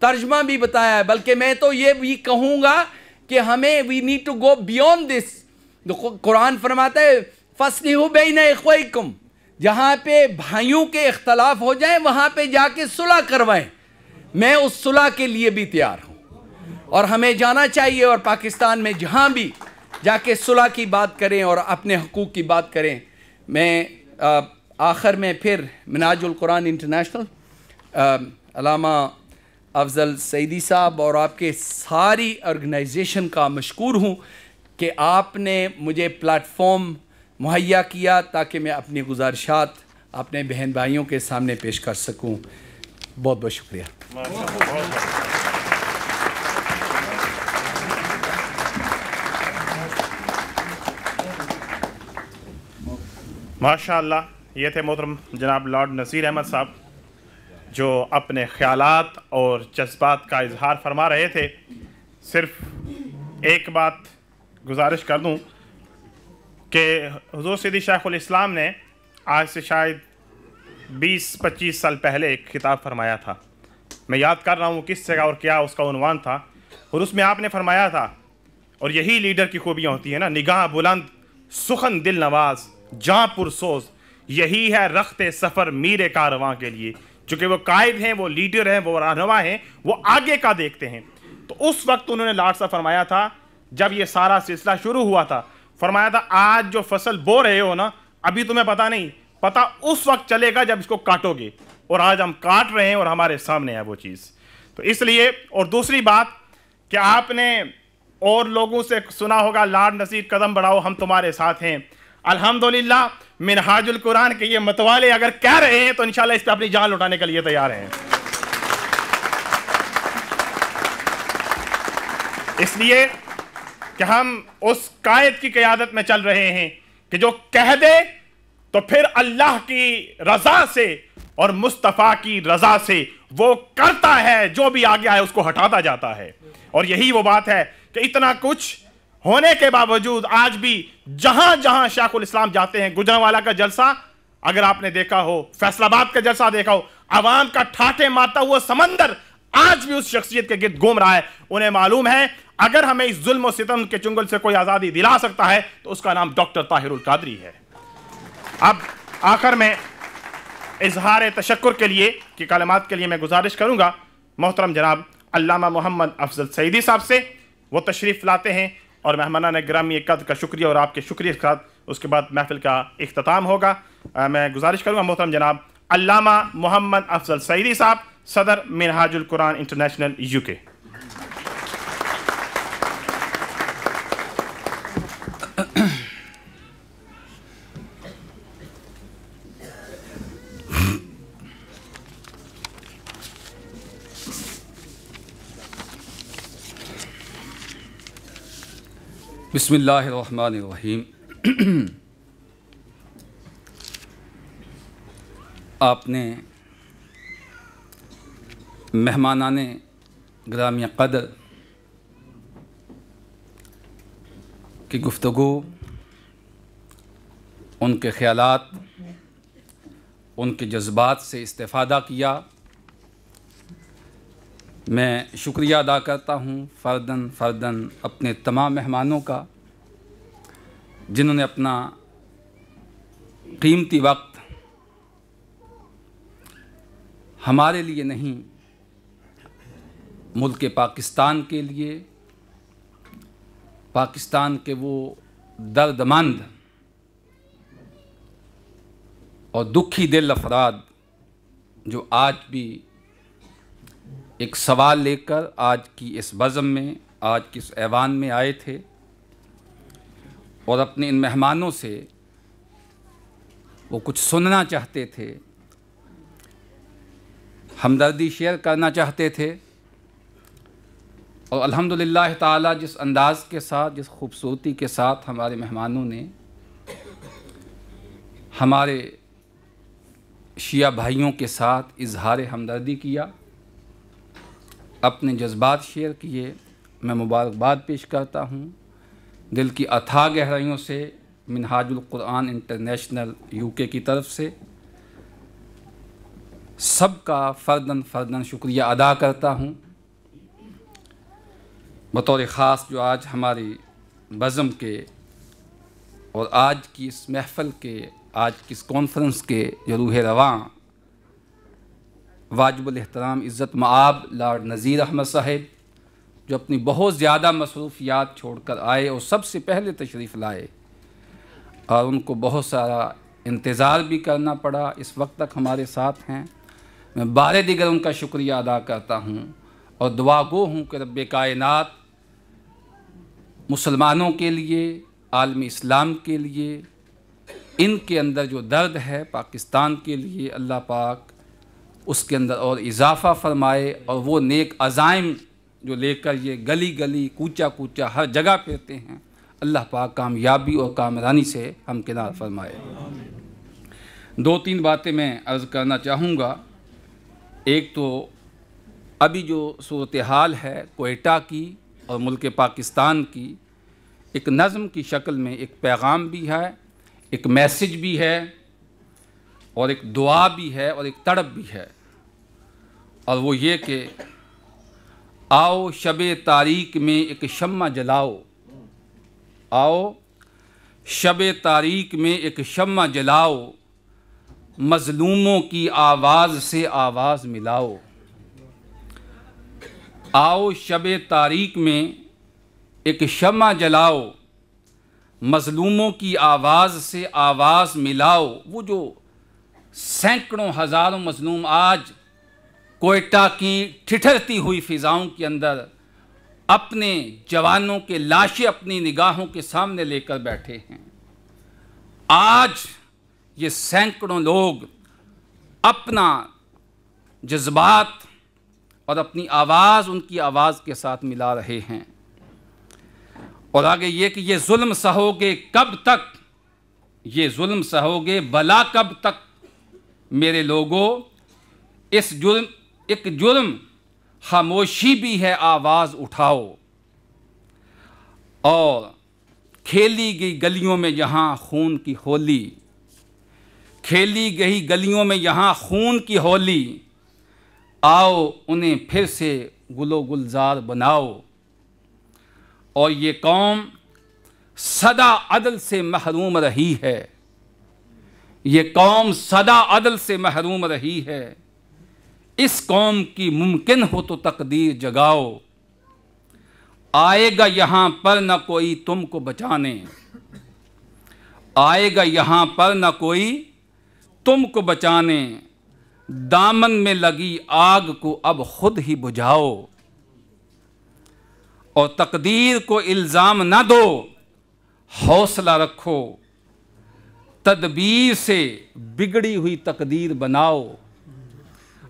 तर्जमा भी बताया है बल्कि मैं तो ये भी कहूँगा कि हमें we need to go beyond this Quran फरमाता है फसली बेन इखम जहाँ पे भाइयों के इख्तलाफ हो जाए वहाँ पे जाके सुलह करवाएं मैं उस सुलह के लिए भी तैयार हूँ और हमें जाना चाहिए और पाकिस्तान में जहाँ भी जाके सुलह की बात करें और अपने हकूक़ की बात करें मैं आखिर में फिर मिनाजुल कुरान इंटरनेशनल अलामा अफजल सईदी साहब और आपके सारी ऑर्गेनाइजेशन का मशकूर हूँ कि आपने मुझे प्लेटफॉर्म मुहैया किया ताकि मैं अपनी गुजारिशात अपने बहन भाइयों के सामने पेश कर सकूँ बहुत बहुत शुक्रिया माशा ये थे मोहतरम जनाब लॉर्ड नसीर अहमद साहब जो अपने ख्याल और जज्बात का इजहार फरमा रहे थे सिर्फ एक बात गुजारिश कर दूँ कि हजूर सदी शाहुलस्लाम ने आज से शायद 20-25 साल पहले एक खिताब फरमाया था मैं याद कर रहा हूँ किस जगह और क्या उसका उनवान था और उसमें आपने फरमाया था और यही लीडर की खूबियाँ होती हैं ना निगाह बुलंद सुखन दिल नवाज़ जहाँ पुरसोस यही है रखते सफ़र मीर कारवां के लिए चूंकि वो कायद हैं वो लीडर हैं वो रहनवा हैं वो आगे का देखते हैं तो उस वक्त उन्होंने लाडसा फरमाया था जब ये सारा सिलसिला शुरू हुआ था फरमाया था आज जो फसल बो रहे हो ना अभी तुम्हें पता नहीं पता उस वक्त चलेगा जब इसको काटोगे और आज हम काट रहे हैं और हमारे सामने है वो चीज़ तो इसलिए और दूसरी बात कि आपने और लोगों से सुना होगा लाड नसीब कदम बढ़ाओ हम तुम्हारे साथ हैं अल्हम्दुलिल्लाह मिनहाजुल कुरान के ये मतवाले अगर कह रहे हैं तो इंशाल्लाह इस पर अपनी जान लुटाने के लिए तैयार हैं इसलिए कि हम उस कायद की क्यादत में चल रहे हैं कि जो कह दे तो फिर अल्लाह की रजा से और मुस्तफ़ा की रजा से वो करता है जो भी आ गया है उसको हटाता जाता है और यही वो बात है कि इतना कुछ होने के बावजूद आज भी जहां जहां शाकुल इस्लाम जाते हैं गुजरावाला का जलसा अगर आपने देखा हो फैसलाबाद का जलसा देखा हो अवाम का ठाठे मारता हुआ समंदर आज भी उस शख्सियत के गिर्द घूम रहा है उन्हें मालूम है अगर हमें इस जुल्म सितम के चुंगल से कोई आज़ादी दिला सकता है तो उसका नाम डॉक्टर ताहिरुल कादरी है अब आखिर में इजहार तशक्र के लिए कि कलमात के लिए मैं गुजारिश करूंगा मोहतरम जनाब अल्लामा मोहम्मद अफजल सईदी साहब से वो तशरीफ़ लाते हैं और मेहमान ग्रामी कद का शुक्रिया और आपके शुक्रिया के साथ उसके बाद महफिल का अख्ताम होगा आ, मैं गुजारिश करूँगा मोहतरम जनाब अलामा मोहम्मद अफजल सईदी साहब सदर मिनहाजुल कुरान इंटरनेशनल यूके الرحيم आपने मेहमान ने कदर की गुफ्तु उनके ख्याल उनके जज्बात से इस्तादा किया मैं शुक्रिया अदा करता हूँ फ़र्दन फ़र्दन अपने तमाम मेहमानों का जिन्होंने अपना कीमती वक्त हमारे लिए नहीं मुल्क पाकिस्तान के लिए पाकिस्तान के वो दर्दमंद और दुखी दिल अफराद जो आज भी एक सवाल लेकर आज की इस बज़म में आज के इस ऐवान में आए थे और अपने इन मेहमानों से वो कुछ सुनना चाहते थे हमदर्दी शेयर करना चाहते थे और अल्हम्दुलिल्लाह ताला जिस अंदाज़ के साथ जिस खूबसूरती के साथ हमारे मेहमानों ने हमारे शिया भाइयों के साथ इजहार हमदर्दी किया अपने जज्बात शेयर किए मैं मुबारकबाद पेश करता हूँ दिल की अथाह गहराइयों से मिनहाजुल कुरान इंटरनेशनल यूके की तरफ से सब का फर्दन फर्दन शुक्रिया अदा करता हूँ बतौर ख़ास जो आज हमारी बज़म के और आज की इस महफ़ल के आज की इस कॉन्फ्रेंस के जो रूह रवां वाजबल एहतराम इज़्ज़त मआब लॉर्ड नज़ीर अहमद साहिब जो अपनी बहुत ज़्यादा मसरूफियात छोड़ कर आए और सबसे पहले तशरीफ़ लाए और उनको बहुत सारा इंतज़ार भी करना पड़ा इस वक्त तक हमारे साथ हैं मैं बार दिगर उनका शुक्रिया अदा करता हूँ और दुआ गो हूँ कि रब कायनत मुसलमानों के लिए आलमी इस्लाम के लिए इनके अंदर जो दर्द है पाकिस्तान के लिए अल्लाह पाक उसके अंदर और इजाफ़ा फरमाए और वो नेक अज़ाइम जो लेकर ये गली गली कूचा कूचा हर जगह फिरते हैं अल्लाह पाक कामयाबी और कामरानी से हम किनार फरमाए दो तीन बातें मैं अर्ज़ करना चाहूँगा एक तो अभी जो सूरत हाल है कोयटा की और मुल्क पाकिस्तान की एक नज़म की शक्ल में एक पैगाम भी है एक मैसेज भी है और एक दुआ भी है और एक तड़प भी है और वो ये कि आओ शब तारीक में एक शम्मा जलाओ आओ शब तारीक में एक शम्मा जलाओ मज़लूमों की आवाज़ से आवाज़ मिलाओ आओ शब तारीक में एक शम्मा जलाओ मज़लूमों की आवाज़ से आवाज़ मिलाओ वो जो सैकड़ों हज़ारों मज़लूम आज कोयटा की ठिठरती हुई फिज़ाओं के अंदर अपने जवानों के लाशें अपनी निगाहों के सामने लेकर बैठे हैं आज ये सैकड़ों लोग अपना जज्बात और अपनी आवाज़ उनकी आवाज़ के साथ मिला रहे हैं और आगे ये कि ये जुल्म सहोगे कब तक ये जुल्म सहोगे भला कब तक मेरे लोगों इस जुल्म एक जुल्म खामोशी भी है आवाज़ उठाओ और खेली गई गलियों में यहाँ खून की होली खेली गई गलियों में यहाँ खून की होली आओ उन्हें फिर से गुलो गुलजार बनाओ और ये कौम सदा अदल से महरूम रही है ये कौम सदा अदल से महरूम रही है इस कौम की मुमकिन हो तो तकदीर जगाओ आएगा यहाँ पर न कोई तुमको बचाने आएगा यहाँ पर न कोई तुमको बचाने दामन में लगी आग को अब खुद ही बुझाओ और तकदीर को इल्ज़ाम न दो हौसला रखो तदबीर से बिगड़ी हुई तकदीर बनाओ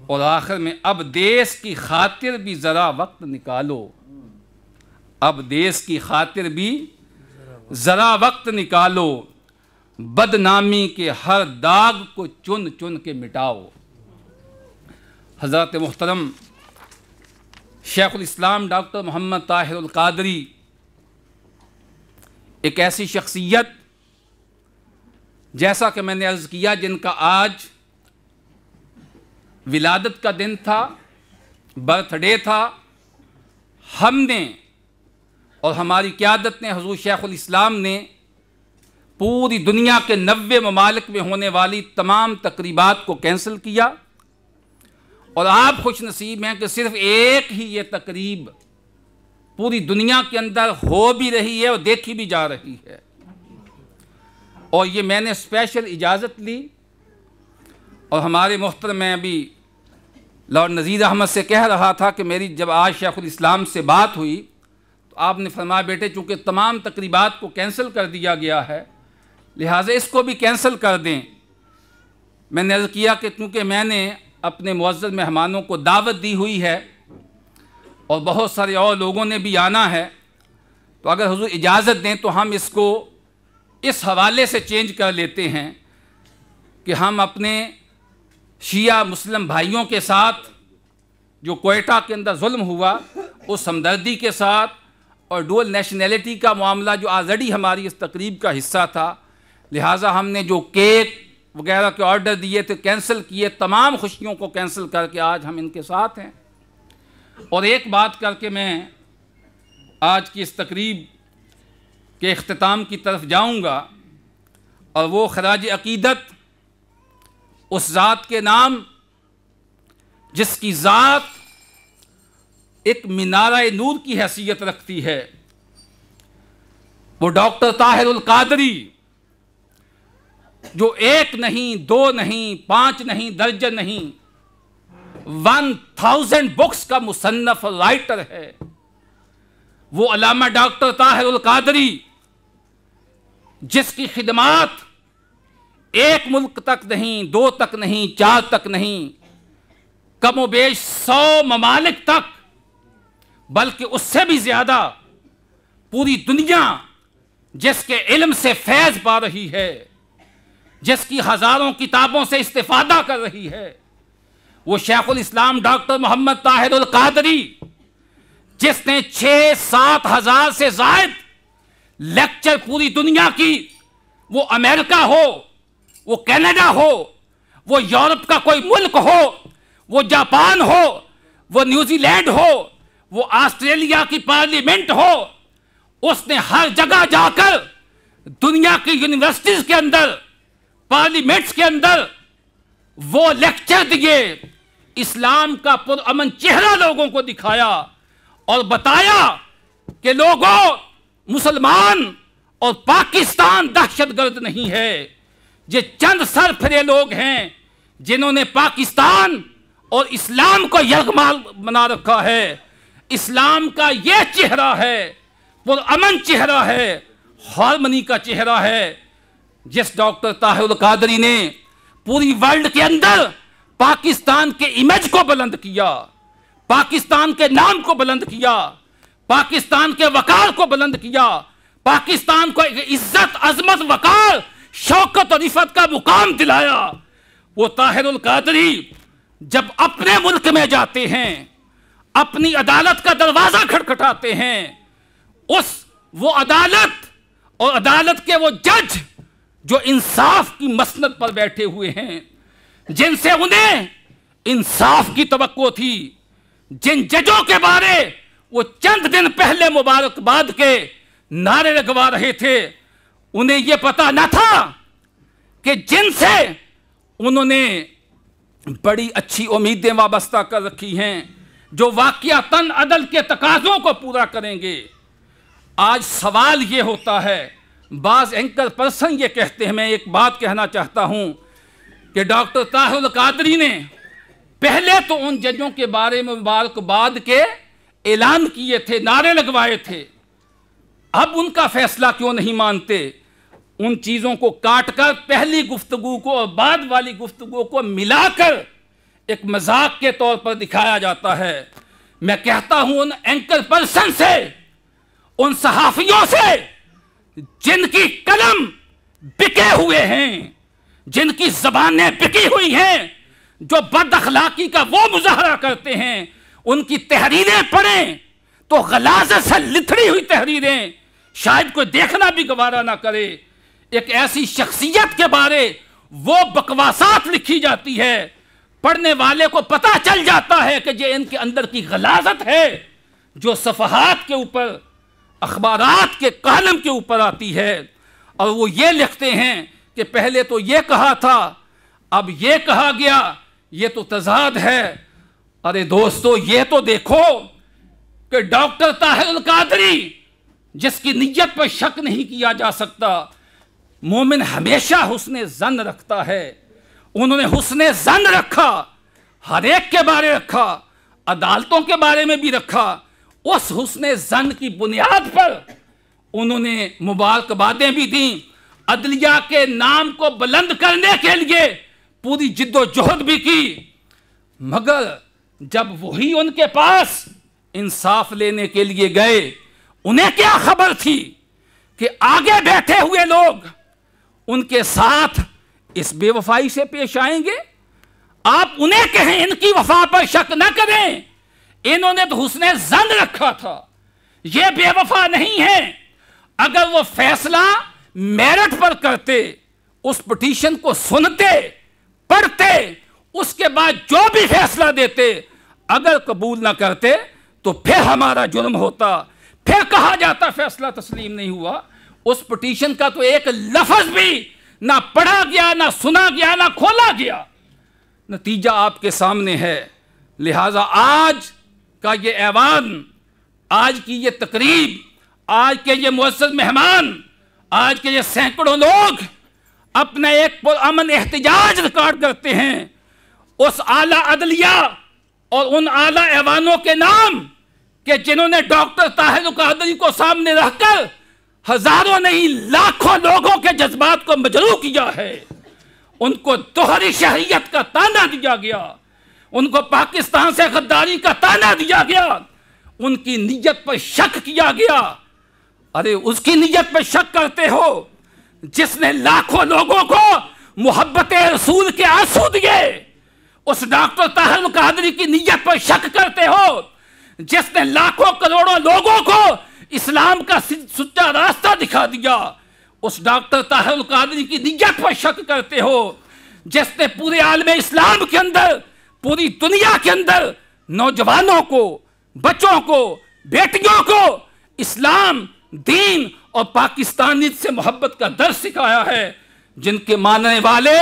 और आखिर में अब देश की खातिर भी ज़रा वक्त निकालो अब देश की खातिर भी ज़रा वक्त निकालो बदनामी के हर दाग को चुन चुन के मिटाओ हज़रत मुहतरम शेख़ुलस्लाम डॉक्टर मोहम्मद ताहिर कादरी एक ऐसी शख्सियत जैसा कि मैंने अर्ज़ किया जिनका आज विलादत का दिन था बर्थडे था हमने और हमारी क्यादत ने हजूर शेखुल इस्लाम ने पूरी दुनिया के नबे ममालिक में होने वाली तमाम तकरीबात को कैंसिल किया और आप खुश नसीब हैं कि सिर्फ एक ही ये तकरीब पूरी दुनिया के अंदर हो भी रही है और देखी भी जा रही है और ये मैंने स्पेशल इजाज़त ली और हमारे मुख्तर में अभी लॉर्ड नज़ीर अहमद से कह रहा था कि मेरी जब आज इस्लाम से बात हुई तो आपने फरमाया बेटे चूँकि तमाम तकरीबा को कैंसिल कर दिया गया है लिहाजा इसको भी कैंसिल कर दें मैंने अर्ज़ किया कि चूँकि मैंने अपने मुआज़ मेहमानों को दावत दी हुई है और बहुत सारे और लोगों ने भी आना है तो अगर हजूर इजाज़त दें तो हम इसको इस हवाले से चेंज कर लेते हैं कि हम अपने शिया मुस्लिम भाइयों के साथ जो कोयटा के अंदर जुल्म हुआ उस हमदर्दी के साथ और डोल नेशनैलिटी का मामला जो आजी हमारी इस तकरीब का हिस्सा था लिहाजा हमने जो केक वगैरह के ऑर्डर दिए थे कैंसिल किए तमाम खुशियों को कैंसिल करके आज हम इनके साथ हैं और एक बात करके मैं आज की इस तकरीब के अख्ताम की तरफ जाऊँगा और वो खराज अकीदत उस ज़ात के नाम जिसकी ज़ात एक मीनारा नूर की हैसियत रखती है वो डॉक्टर ताहिरुल कादरी जो एक नहीं दो नहीं पांच नहीं दर्जन नहीं वन थाउजेंड बुक्स का मुसन्फ राइटर है वो अलामा डॉक्टर ताहिरुल कादरी जिसकी खिदमात एक मुल्क तक नहीं दो तक नहीं चार तक नहीं कमोबेश सौ ममालिक तक बल्कि उससे भी ज्यादा पूरी दुनिया जिसके इल्म से फैज पा रही है जिसकी हजारों किताबों से इस्तेफादा कर रही है वो शेखुल इस्लाम डॉक्टर मोहम्मद ताहिरुल कादरी जिसने छह सात हजार से जायद लेक्चर पूरी दुनिया की वो अमेरिका हो वो कनाडा हो वो यूरोप का कोई मुल्क हो वो जापान हो वो न्यूजीलैंड हो वो ऑस्ट्रेलिया की पार्लियामेंट हो उसने हर जगह जाकर दुनिया की यूनिवर्सिटीज के अंदर पार्लियामेंट्स के अंदर वो लेक्चर दिए इस्लाम का पुरअमन चेहरा लोगों को दिखाया और बताया कि लोगों मुसलमान और पाकिस्तान दहशतगर्द नहीं है ये चंद सरफरे लोग हैं जिन्होंने पाकिस्तान और इस्लाम को यगमाल बना रखा है इस्लाम का यह चेहरा है अमन चेहरा है हारमनी का चेहरा है जिस डॉक्टर ताहिर कादरी ने पूरी वर्ल्ड के अंदर पाकिस्तान के इमेज को बुलंद किया पाकिस्तान के नाम को बुलंद किया पाकिस्तान के वकार को बुलंद किया पाकिस्तान को इज्जत अजमत वकार शौकत और इफ़त का मुकाम दिलाया वो ताहिरुल कादरी जब अपने मुल्क में जाते हैं अपनी अदालत का दरवाज़ा खटखटाते हैं उस वो अदालत और अदालत के वो जज जो इंसाफ की मसनत पर बैठे हुए हैं जिनसे उन्हें इंसाफ की तो थी जिन जजों के बारे वो चंद दिन पहले मुबारकबाद के नारे लगवा रहे थे उन्हें यह पता ना था कि जिनसे उन्होंने बड़ी अच्छी उम्मीदें वाबस्ता कर रखी हैं जो वाकया तन अदल के तकाजों को पूरा करेंगे आज सवाल यह होता है बाज़ एंकर पर्सन ये कहते हैं मैं एक बात कहना चाहता हूं कि डॉक्टर ताहुल कादरी ने पहले तो उन जजों के बारे में मुबारकबाद के ऐलान किए थे नारे लगवाए थे अब उनका फैसला क्यों नहीं मानते उन चीज़ों को काटकर पहली गुफ्तगु को और बाद वाली गुफ्तगु को मिलाकर एक मजाक के तौर पर दिखाया जाता है मैं कहता हूं उन एंकर पर्सन से उन सहाफ़ियों से जिनकी कलम बिके हुए हैं जिनकी जबानें बिकी हुई हैं जो बद अखलाकी का वो मुजाहरा करते हैं उनकी तहरीरें पढ़ें तो गलाजत से लिथड़ी हुई तहरीरें शायद कोई देखना भी गवारा ना करे एक ऐसी शख्सियत के बारे वो बकवासात लिखी जाती है पढ़ने वाले को पता चल जाता है कि ये इनके अंदर की गलाजत है जो सफहात के ऊपर अखबार के कलम के ऊपर आती है और वो ये लिखते हैं कि पहले तो ये कहा था अब ये कहा गया ये तो तजाद है अरे दोस्तों ये तो देखो कि डॉक्टर ताहिर कादरी जिसकी नीयत पर शक नहीं किया जा सकता मोमिन हमेशा हुसन जन रखता है उन्होंने हुसन जन रखा हर एक के बारे रखा अदालतों के बारे में भी रखा उस हुसन जन की बुनियाद पर उन्होंने मुबारकबादें भी दी अदलिया के नाम को बुलंद करने के लिए पूरी जिद्दोजहद भी की मगर जब वही उनके पास इंसाफ लेने के लिए गए उन्हें क्या खबर थी कि आगे बैठे हुए लोग उनके साथ इस बेवफाई से पेश आएंगे आप उन्हें कहें इनकी वफा पर शक न करें इन्होंने तो हुसने जन रखा था यह बेवफा नहीं है अगर वो फैसला मेरिट पर करते उस पटिशन को सुनते पढ़ते उसके बाद जो भी फैसला देते अगर कबूल ना करते तो फिर हमारा जुर्म होता फिर कहा जाता फैसला तस्लीम नहीं हुआ उस पटीशन का तो एक लफज भी ना पढ़ा गया ना सुना गया ना खोला गया नतीजा आपके सामने है लिहाजा आज का ये ऐवान आज की ये तकरीब आज के ये मुसद मेहमान आज के ये सैकड़ों लोग अपना एक अमन एहतजाज रिकॉर्ड करते हैं उस आला अदलिया और उन आला ऐवानों के नाम के जिन्होंने डॉक्टर ताहिर कादरी को सामने रखकर हजारों नहीं लाखों लोगों के जज्बात को मजरू किया है उनको दोहरी शहरीत का ताना दिया गया उनको पाकिस्तान से गद्दारी का ताना दिया गया उनकी नीयत पर शक किया गया अरे उसकी नीयत पर शक करते हो जिसने लाखों लोगों को मोहब्बत रसूल के आंसू दिए उस डॉक्टर ताहर कादरी की नीयत पर शक करते हो जिसने लाखों करोड़ों लोगों को इस्लाम का सच्चा रास्ता दिखा दिया उस डॉक्टर ताहरुल कादरी की नीयत पर शक करते हो जिसने पूरे आलम इस्लाम के अंदर पूरी दुनिया के अंदर नौजवानों को बच्चों को बेटियों को इस्लाम दीन और पाकिस्तानी से मोहब्बत का दर सिखाया है जिनके मानने वाले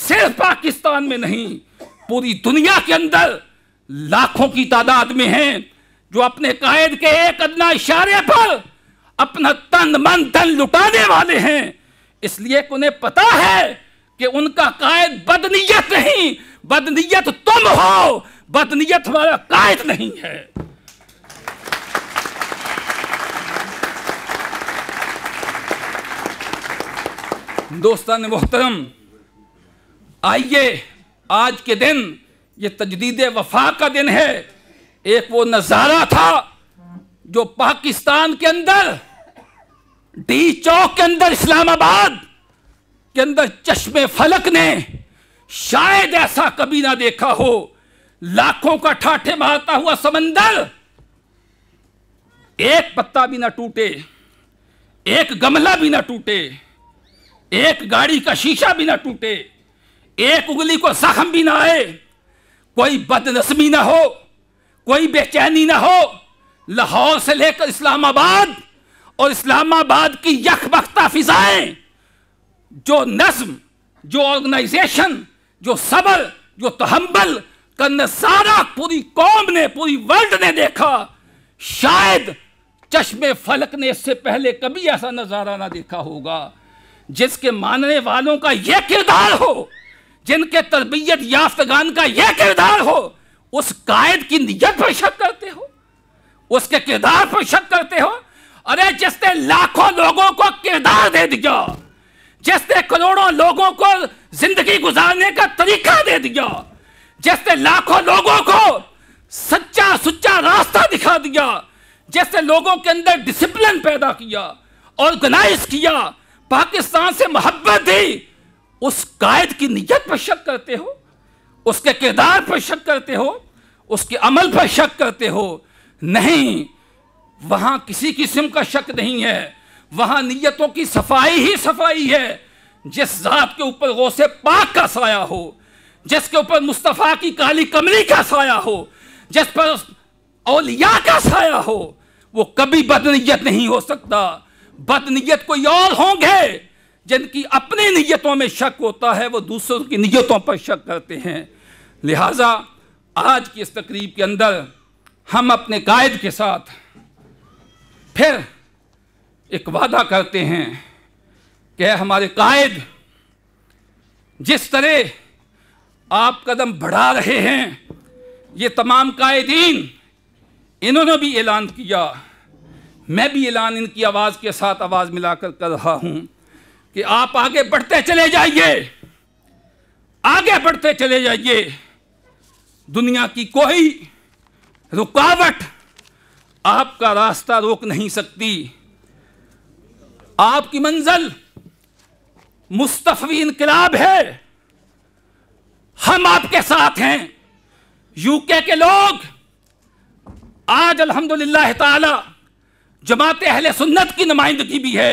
सिर्फ पाकिस्तान में नहीं पूरी दुनिया के अंदर लाखों की तादाद में हैं जो अपने कायद के एक अदना इशारे पर अपना तन मन धन लुटाने वाले हैं इसलिए उन्हें पता है कि उनका कायद बदनीयत नहीं बदनीयत तुम हो बदनीयत हमारा कायद नहीं है दोस्तान मोहतरम आइए आज के दिन ये तजदीद वफा का दिन है एक वो नज़ारा था जो पाकिस्तान के अंदर डी चौक के अंदर इस्लामाबाद के अंदर चश्मे फलक ने शायद ऐसा कभी ना देखा हो लाखों का ठाठे बहाता हुआ समंदर एक पत्ता भी ना टूटे एक गमला भी ना टूटे एक गाड़ी का शीशा भी ना टूटे एक उंगली को जख्म भी ना आए कोई बदनसमी ना हो कोई बेचैनी ना हो लाहौर से लेकर इस्लामाबाद और इस्लामाबाद की यख बख्ता फिजाएं जो नज्म जो ऑर्गेनाइजेशन जो सबर जो तहम्बल करने सारा पूरी कौम ने पूरी वर्ल्ड ने देखा शायद चश्मे फलक ने इससे पहले कभी ऐसा नज़ारा ना देखा होगा जिसके मानने वालों का यह किरदार हो जिनके तरबियत याफ्तगान का यह किरदार हो उस कायद की नीयत पर शक करते हो उसके किरदार पर शक करते हो अरे जिसने लाखों लोगों को किरदार दे दिया जिसने करोड़ों लोगों को जिंदगी गुजारने का तरीका दे दिया जिसने लाखों लोगों को सच्चा सुच्चा रास्ता दिखा दिया जिसने लोगों के अंदर डिसिप्लिन पैदा किया ऑर्गेनाइज किया पाकिस्तान से मोहब्बत दी उस कायद की नीयत पर शक करते हो उसके किरदार पर शक करते हो उसके अमल पर शक करते हो नहीं वहां किसी किस्म का शक नहीं है वहां नीयतों की सफाई ही सफाई है जिस ज़ात के ऊपर गौसे पाक का साया हो जिसके ऊपर मुस्तफ़ा की काली कमरी का साया हो जिस पर औलिया का साया हो वो कभी बदनीयत नहीं हो सकता बदनीयत कोई और होंगे जिनकी अपने नीयतों में शक होता है वो दूसरों की नीयतों पर शक करते हैं लिहाजा आज की इस तकरीब के अंदर हम अपने कायद के साथ फिर एक वादा करते हैं कि हमारे कायद जिस तरह आप कदम बढ़ा रहे हैं ये तमाम कायदीन इन्होंने भी ऐलान किया मैं भी ऐलान इनकी आवाज़ के साथ आवाज़ मिलाकर कर रहा हूँ कि आप आगे बढ़ते चले जाइए आगे बढ़ते चले जाइए दुनिया की कोई रुकावट आपका रास्ता रोक नहीं सकती आपकी मंजिल मुस्तफी इनकलाब है हम आपके साथ हैं यूके के लोग आज अल्हम्दुलिल्लाह ताला जमात अहले सुन्नत की नुमाइंदगी भी है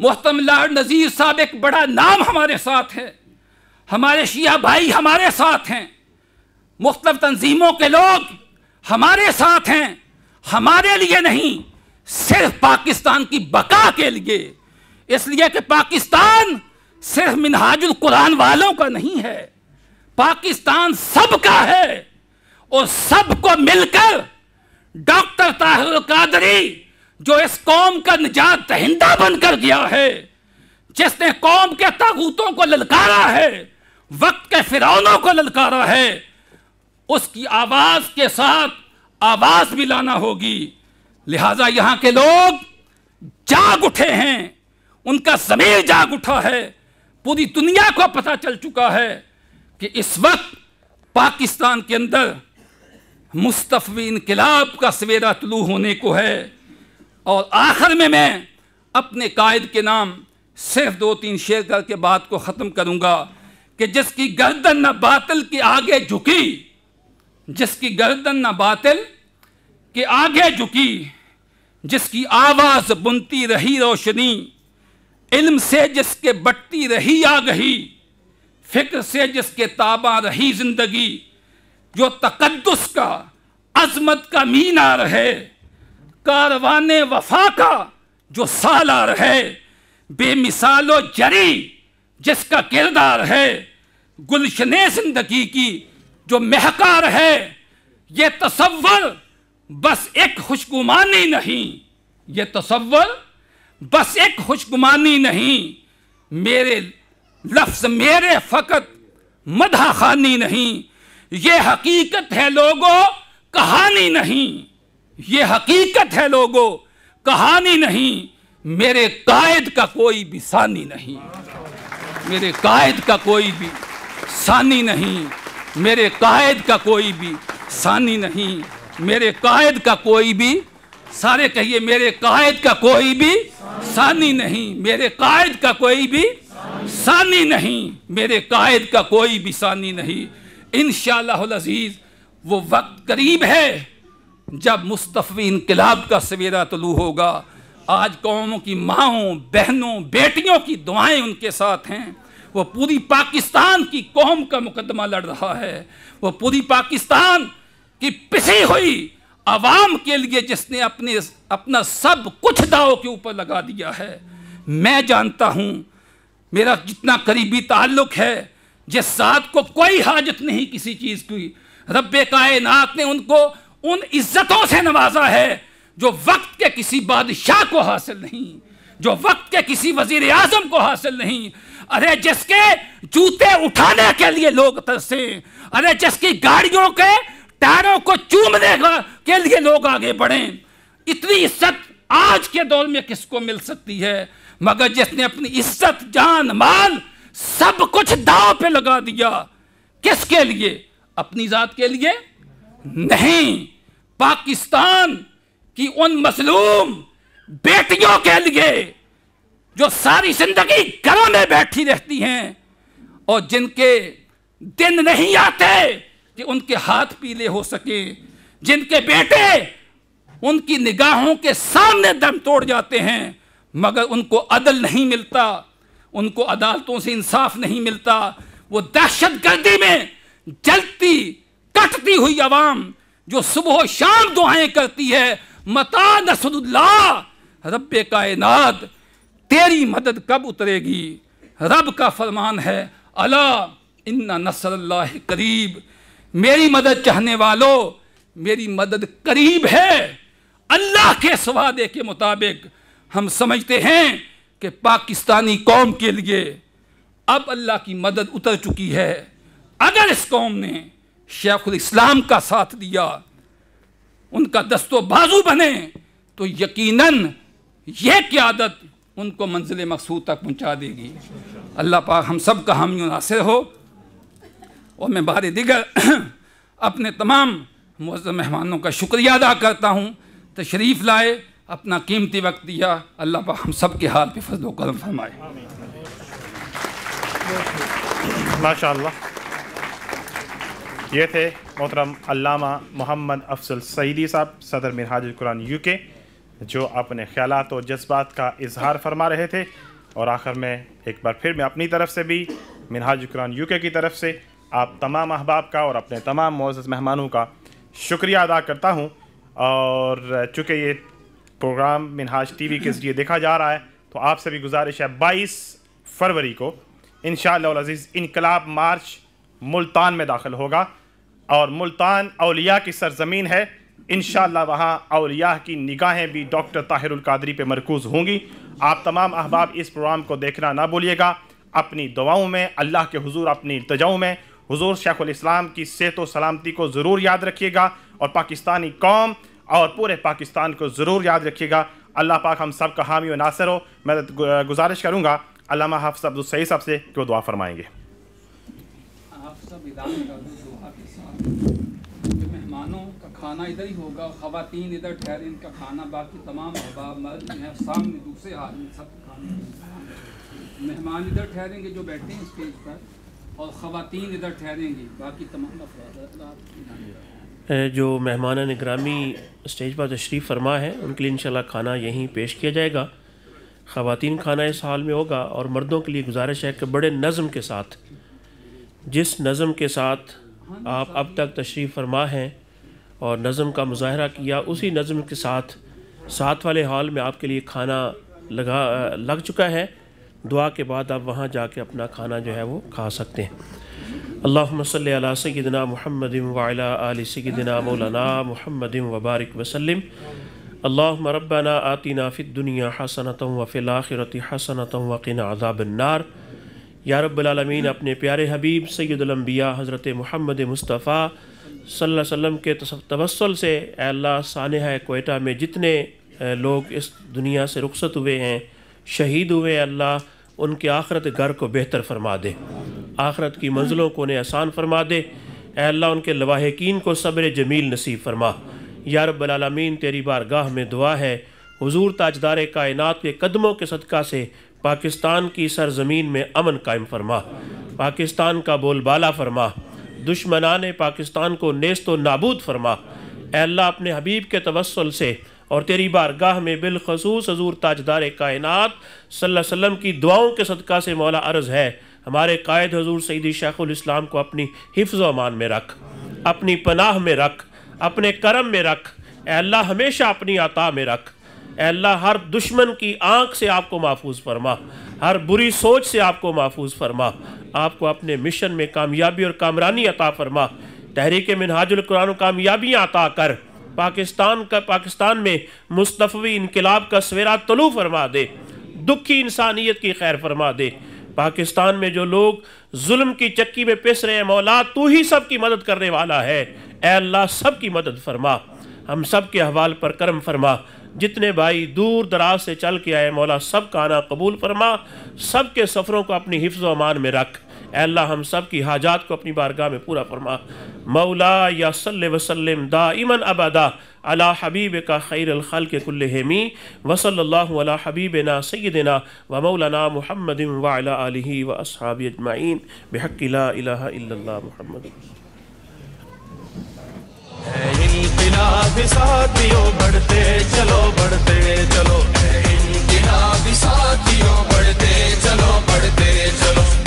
मोहतम लाल नज़ीर साहब एक बड़ा नाम हमारे साथ है हमारे शिया भाई हमारे साथ हैं मुख्तफ तंजीमों के लोग हमारे साथ हैं हमारे लिए नहीं सिर्फ पाकिस्तान की बका के लिए इसलिए कि पाकिस्तान सिर्फ मिनहाजुल कुरान वालों का नहीं है पाकिस्तान सबका है और सबको मिलकर डॉक्टर ताहिर कादरी जो इस कौम का निजात दहिंदा बनकर गया है जिसने कौम के ताबूतों को ललकारा है वक्त के फिरौनों को ललकारा है उसकी आवाज के साथ आवाज भी लाना होगी लिहाजा यहां के लोग जाग उठे हैं उनका जमीर जाग उठा है पूरी दुनिया को पता चल चुका है कि इस वक्त पाकिस्तान के अंदर मुस्तफ़ी इनकलाब का सवेरा तलू होने को है और आखिर में मैं अपने कायद के नाम सिर्फ दो तीन शेर करके बात को ख़त्म करूँगा कि जिसकी गर्दन न बातिल के आगे झुकी जिसकी गर्दन न बातिल के आगे झुकी जिसकी आवाज़ बुनती रही रोशनी इल्म से जिसके बटती रही आगही फिक्र से जिसके ताबा रही ज़िंदगी जो तकद्दस का अजमत का मीनार है कारवान वफा का जो सालार है बेमिसाल जरी जिसका किरदार है गुलशन जिंदगी की जो महकार है ये तस्वर बस एक खुशगुमानी नहीं ये तस्वर बस एक खुशगुमानी नहीं मेरे लफ्ज़ मेरे फ़कत मदा खानी नहीं ये हकीकत है लोगों कहानी नहीं ये हकीकत है लोगों कहानी नहीं मेरे कायद का कोई भी सानी नहीं मेरे कायद का कोई भी सानी नहीं मेरे कायद का कोई भी सानी नहीं मेरे कायद का कोई भी सारे कहिए मेरे कायद का कोई भी सानी नहीं मेरे कायद का कोई भी सानी नहीं मेरे कायद का कोई भी सानी नहीं इन अजीज़ वो वक्त करीब है जब मुस्तफ़ी इनकलाब का सवेरा तलू होगा आज कौमों की माओं बहनों बेटियों की दुआएं उनके साथ हैं वो पूरी पाकिस्तान की कौम का मुकदमा लड़ रहा है वो पूरी पाकिस्तान की पिसी हुई आवाम के लिए जिसने अपने अपना सब कुछ दाव के ऊपर लगा दिया है मैं जानता हूँ मेरा जितना करीबी ताल्लुक है जिस साथ को कोई हाजत नहीं किसी चीज़ की रब कायनात ने उनको उन इज्जतों से नवाजा है जो वक्त के किसी बादशाह को हासिल नहीं जो वक्त के किसी वजीर आजम को हासिल नहीं अरे जिसके जूते उठाने के लिए लोग तरसे अरे जिसकी गाड़ियों के टायरों को चूमने के लिए लोग आगे बढ़े इतनी इज्जत आज के दौर में किसको मिल सकती है मगर जिसने अपनी इज्जत जान माल सब कुछ दाव पे लगा दिया किसके लिए अपनी जात के लिए नहीं पाकिस्तान की उन मसलूम बेटियों के लिए जो सारी जिंदगी घरों में बैठी रहती हैं और जिनके दिन नहीं आते कि उनके हाथ पीले हो सके जिनके बेटे उनकी निगाहों के सामने दम तोड़ जाते हैं मगर उनको अदल नहीं मिलता उनको अदालतों से इंसाफ नहीं मिलता वो दहशत गर्दी में जलती कटती हुई आवाम जो सुबह शाम दुआएं करती है मता नसरुल्ला रब कायनात तेरी मदद कब उतरेगी रब का फरमान है अला इन्ना नसरल्ला करीब मेरी मदद चाहने वालों मेरी मदद करीब है अल्लाह के सवादे के मुताबिक हम समझते हैं कि पाकिस्तानी कौम के लिए अब अल्लाह की मदद उतर चुकी है अगर इस कौम ने शेख इस्लाम का साथ दिया उनका दस्तो बाजू बने तो यकीनन ये क्यादत उनको मंजिल मकसूद तक पहुंचा देगी अल्लाह पाक हम सब का हम यूनासर हो और मैं बार दिगर *clears throat* अपने तमाम मज़ मेहमानों का शुक्रिया अदा करता हूँ तशरीफ़ लाए अपना कीमती वक्त दिया अल्लाह पाक हम सब के हाल पे फजलो करम फरमाए माशा ये थे मोहतरम अल्लामा मोहम्मद अफसल सईदी साहब सदर मिनहाज कुरान यू के जो अपने ख्याल और जज्बात का इजहार फरमा रहे थे और आखिर में एक बार फिर मैं अपनी तरफ से भी मिनहाज कुरान यू के की तरफ से आप तमाम अहबाब का और अपने तमाम मोज़ मेहमानों का शुक्रिया अदा करता हूँ और चूँकि ये प्रोग्राम मिनहाज टी वी के ज़रिए देखा जा रहा है तो आपसे भी गुजारिश है बाईस फरवरी को इन शज़ीज़ इनकलाब मार्च मुल्तान में दाखिल होगा और मुल्तान अलिया की सरजमीन है इन वहाँ अलिया की निगाहें भी डॉक्टर ताहिरुल कादरी पर मरकूज़ होंगी आप तमाम अहबाब इस प्रोग्राम को देखना ना भूलिएगा अपनी दुआओं में अल्लाह के हजूर अपनी तजाओं में हजूर उम की सेहत व सलामती को ज़रूर याद रखिएगा और पाकिस्तानी कौम और पूरे पाकिस्तान को ज़रूर याद रखिएगा अल्लाह पाक हम सब का हामी व नासर हो मैं गुजारिश करूँगा अलामा हाफ सही साहब से कि वो दुआ फरमाएँगे किरदार का दुआ के साथ जो मेहमानों का खाना इधर ही होगा खातन इधर ठहर इनका खाना बाकी तमाम अहबाब मर्द हैं सामने दूसरे हाल में सब खाने मेहमान इधर ठहरेंगे जो बैठे हैं स्टेज पर और ख़वातीन इधर ठहरेंगे बाकी तमाम अफराद जो मेहमान निगरामी स्टेज पर तशरीफ़ फरमा है उनके लिए इंशाल्लाह खाना यहीं पेश किया जाएगा ख़वातीन खाना इस हाल में होगा और मर्दों के लिए गुजारिश है कि बड़े नज़म के साथ जिस नज़म के साथ आप अब तक तशरीफ़ फरमा हैं और नज़म का मुजाहरा किया उसी नज़म के साथ साथ वाले हॉल में आपके लिए खाना लगा लग चुका है दुआ के बाद आप वहाँ जाके अपना खाना जो है वो खा सकते हैं अल्लाह सल सदना महमद वाला आल सदना मौलाना महमद वबारक वसलम अल्लाह रबाना आतिना फ़िद दुनिया हसनत वफ़िल हसनत वक़ीन अदाबन्नार या रब्लमीन अपने प्यारे हबीब सैदुलम्बिया हज़रत महमद मुस्तफ़ा सल्ला वसम के तबसल से अल्लाह सानह कोयटा में जितने लोग इस दुनिया से रुखसत हुए हैं शहीद हुए अल्लाह उनके आखरत घर को बेहतर फरमा दे आखरत की मंजिलों को उन्हें आसान फरमा दे अल्लाह उनके लवाहकिन को सब्र जमील नसीब फरमा या रब्लमीन तेरी गाह में दुआ है हज़ूर ताजदार कायनत के कदमों के सदका से पाकिस्तान की सरजमीन में अमन कायम फरमा पाकिस्तान का बोलबाला फरमा ने पाकिस्तान को नेस्त व नाबूद फरमा अल्लाह अपने हबीब के तवसल से और तेरी बारगाह में बिलखसूस हजूर ताजदार कायनत सल्लम की दुआओं के सदका से मौला अर्ज़ है हमारे कायद हजूर सईदी इस्लाम को अपनी हिफ्ज़ अमान में रख अपनी पनाह में रख अपने करम में रख अल्लाह हमेशा अपनी आता में रख अल्लाह हर दुश्मन की आंख से आपको महफूज फरमा हर बुरी सोच से आपको महफूज फरमा आपको अपने मिशन में कामयाबी और कामरानी अता फरमा तहरीक मिनहाजुल कुरान कामयाबियाँ अता कर पाकिस्तान का पाकिस्तान में मुस्तफ़ी इनकलाब का सवेरा तलु फरमा दे दुखी इंसानियत की खैर फरमा दे पाकिस्तान में जो लोग जुल्म की चक्की में पिस रहे हैं मौला तू ही सब की मदद करने वाला है अल्लाह सब की मदद फरमा हम सब के अहवाल पर करम फरमा जितने भाई दूर दराज से चल के आए मौला सब का आना कबूल फरमा सब के सफ़रों को अपनी हिफ्ज़ अमान में रख अल्लाह हम सब की हाजात को अपनी बारगाह में पूरा फरमा मौला या सल वसलम दा इमन अबादा अला हबीब का खैर खल के कुल हेमी वसल्ला अला हबीब ना सैदना व मौलाना महमद वाला व असहाब अजमाइन बेहक ला महमद इनकलाब साथियों बढ़ते चलो बढ़ते चलो इनकलाब साथियों बढ़ते चलो बढ़ते चलो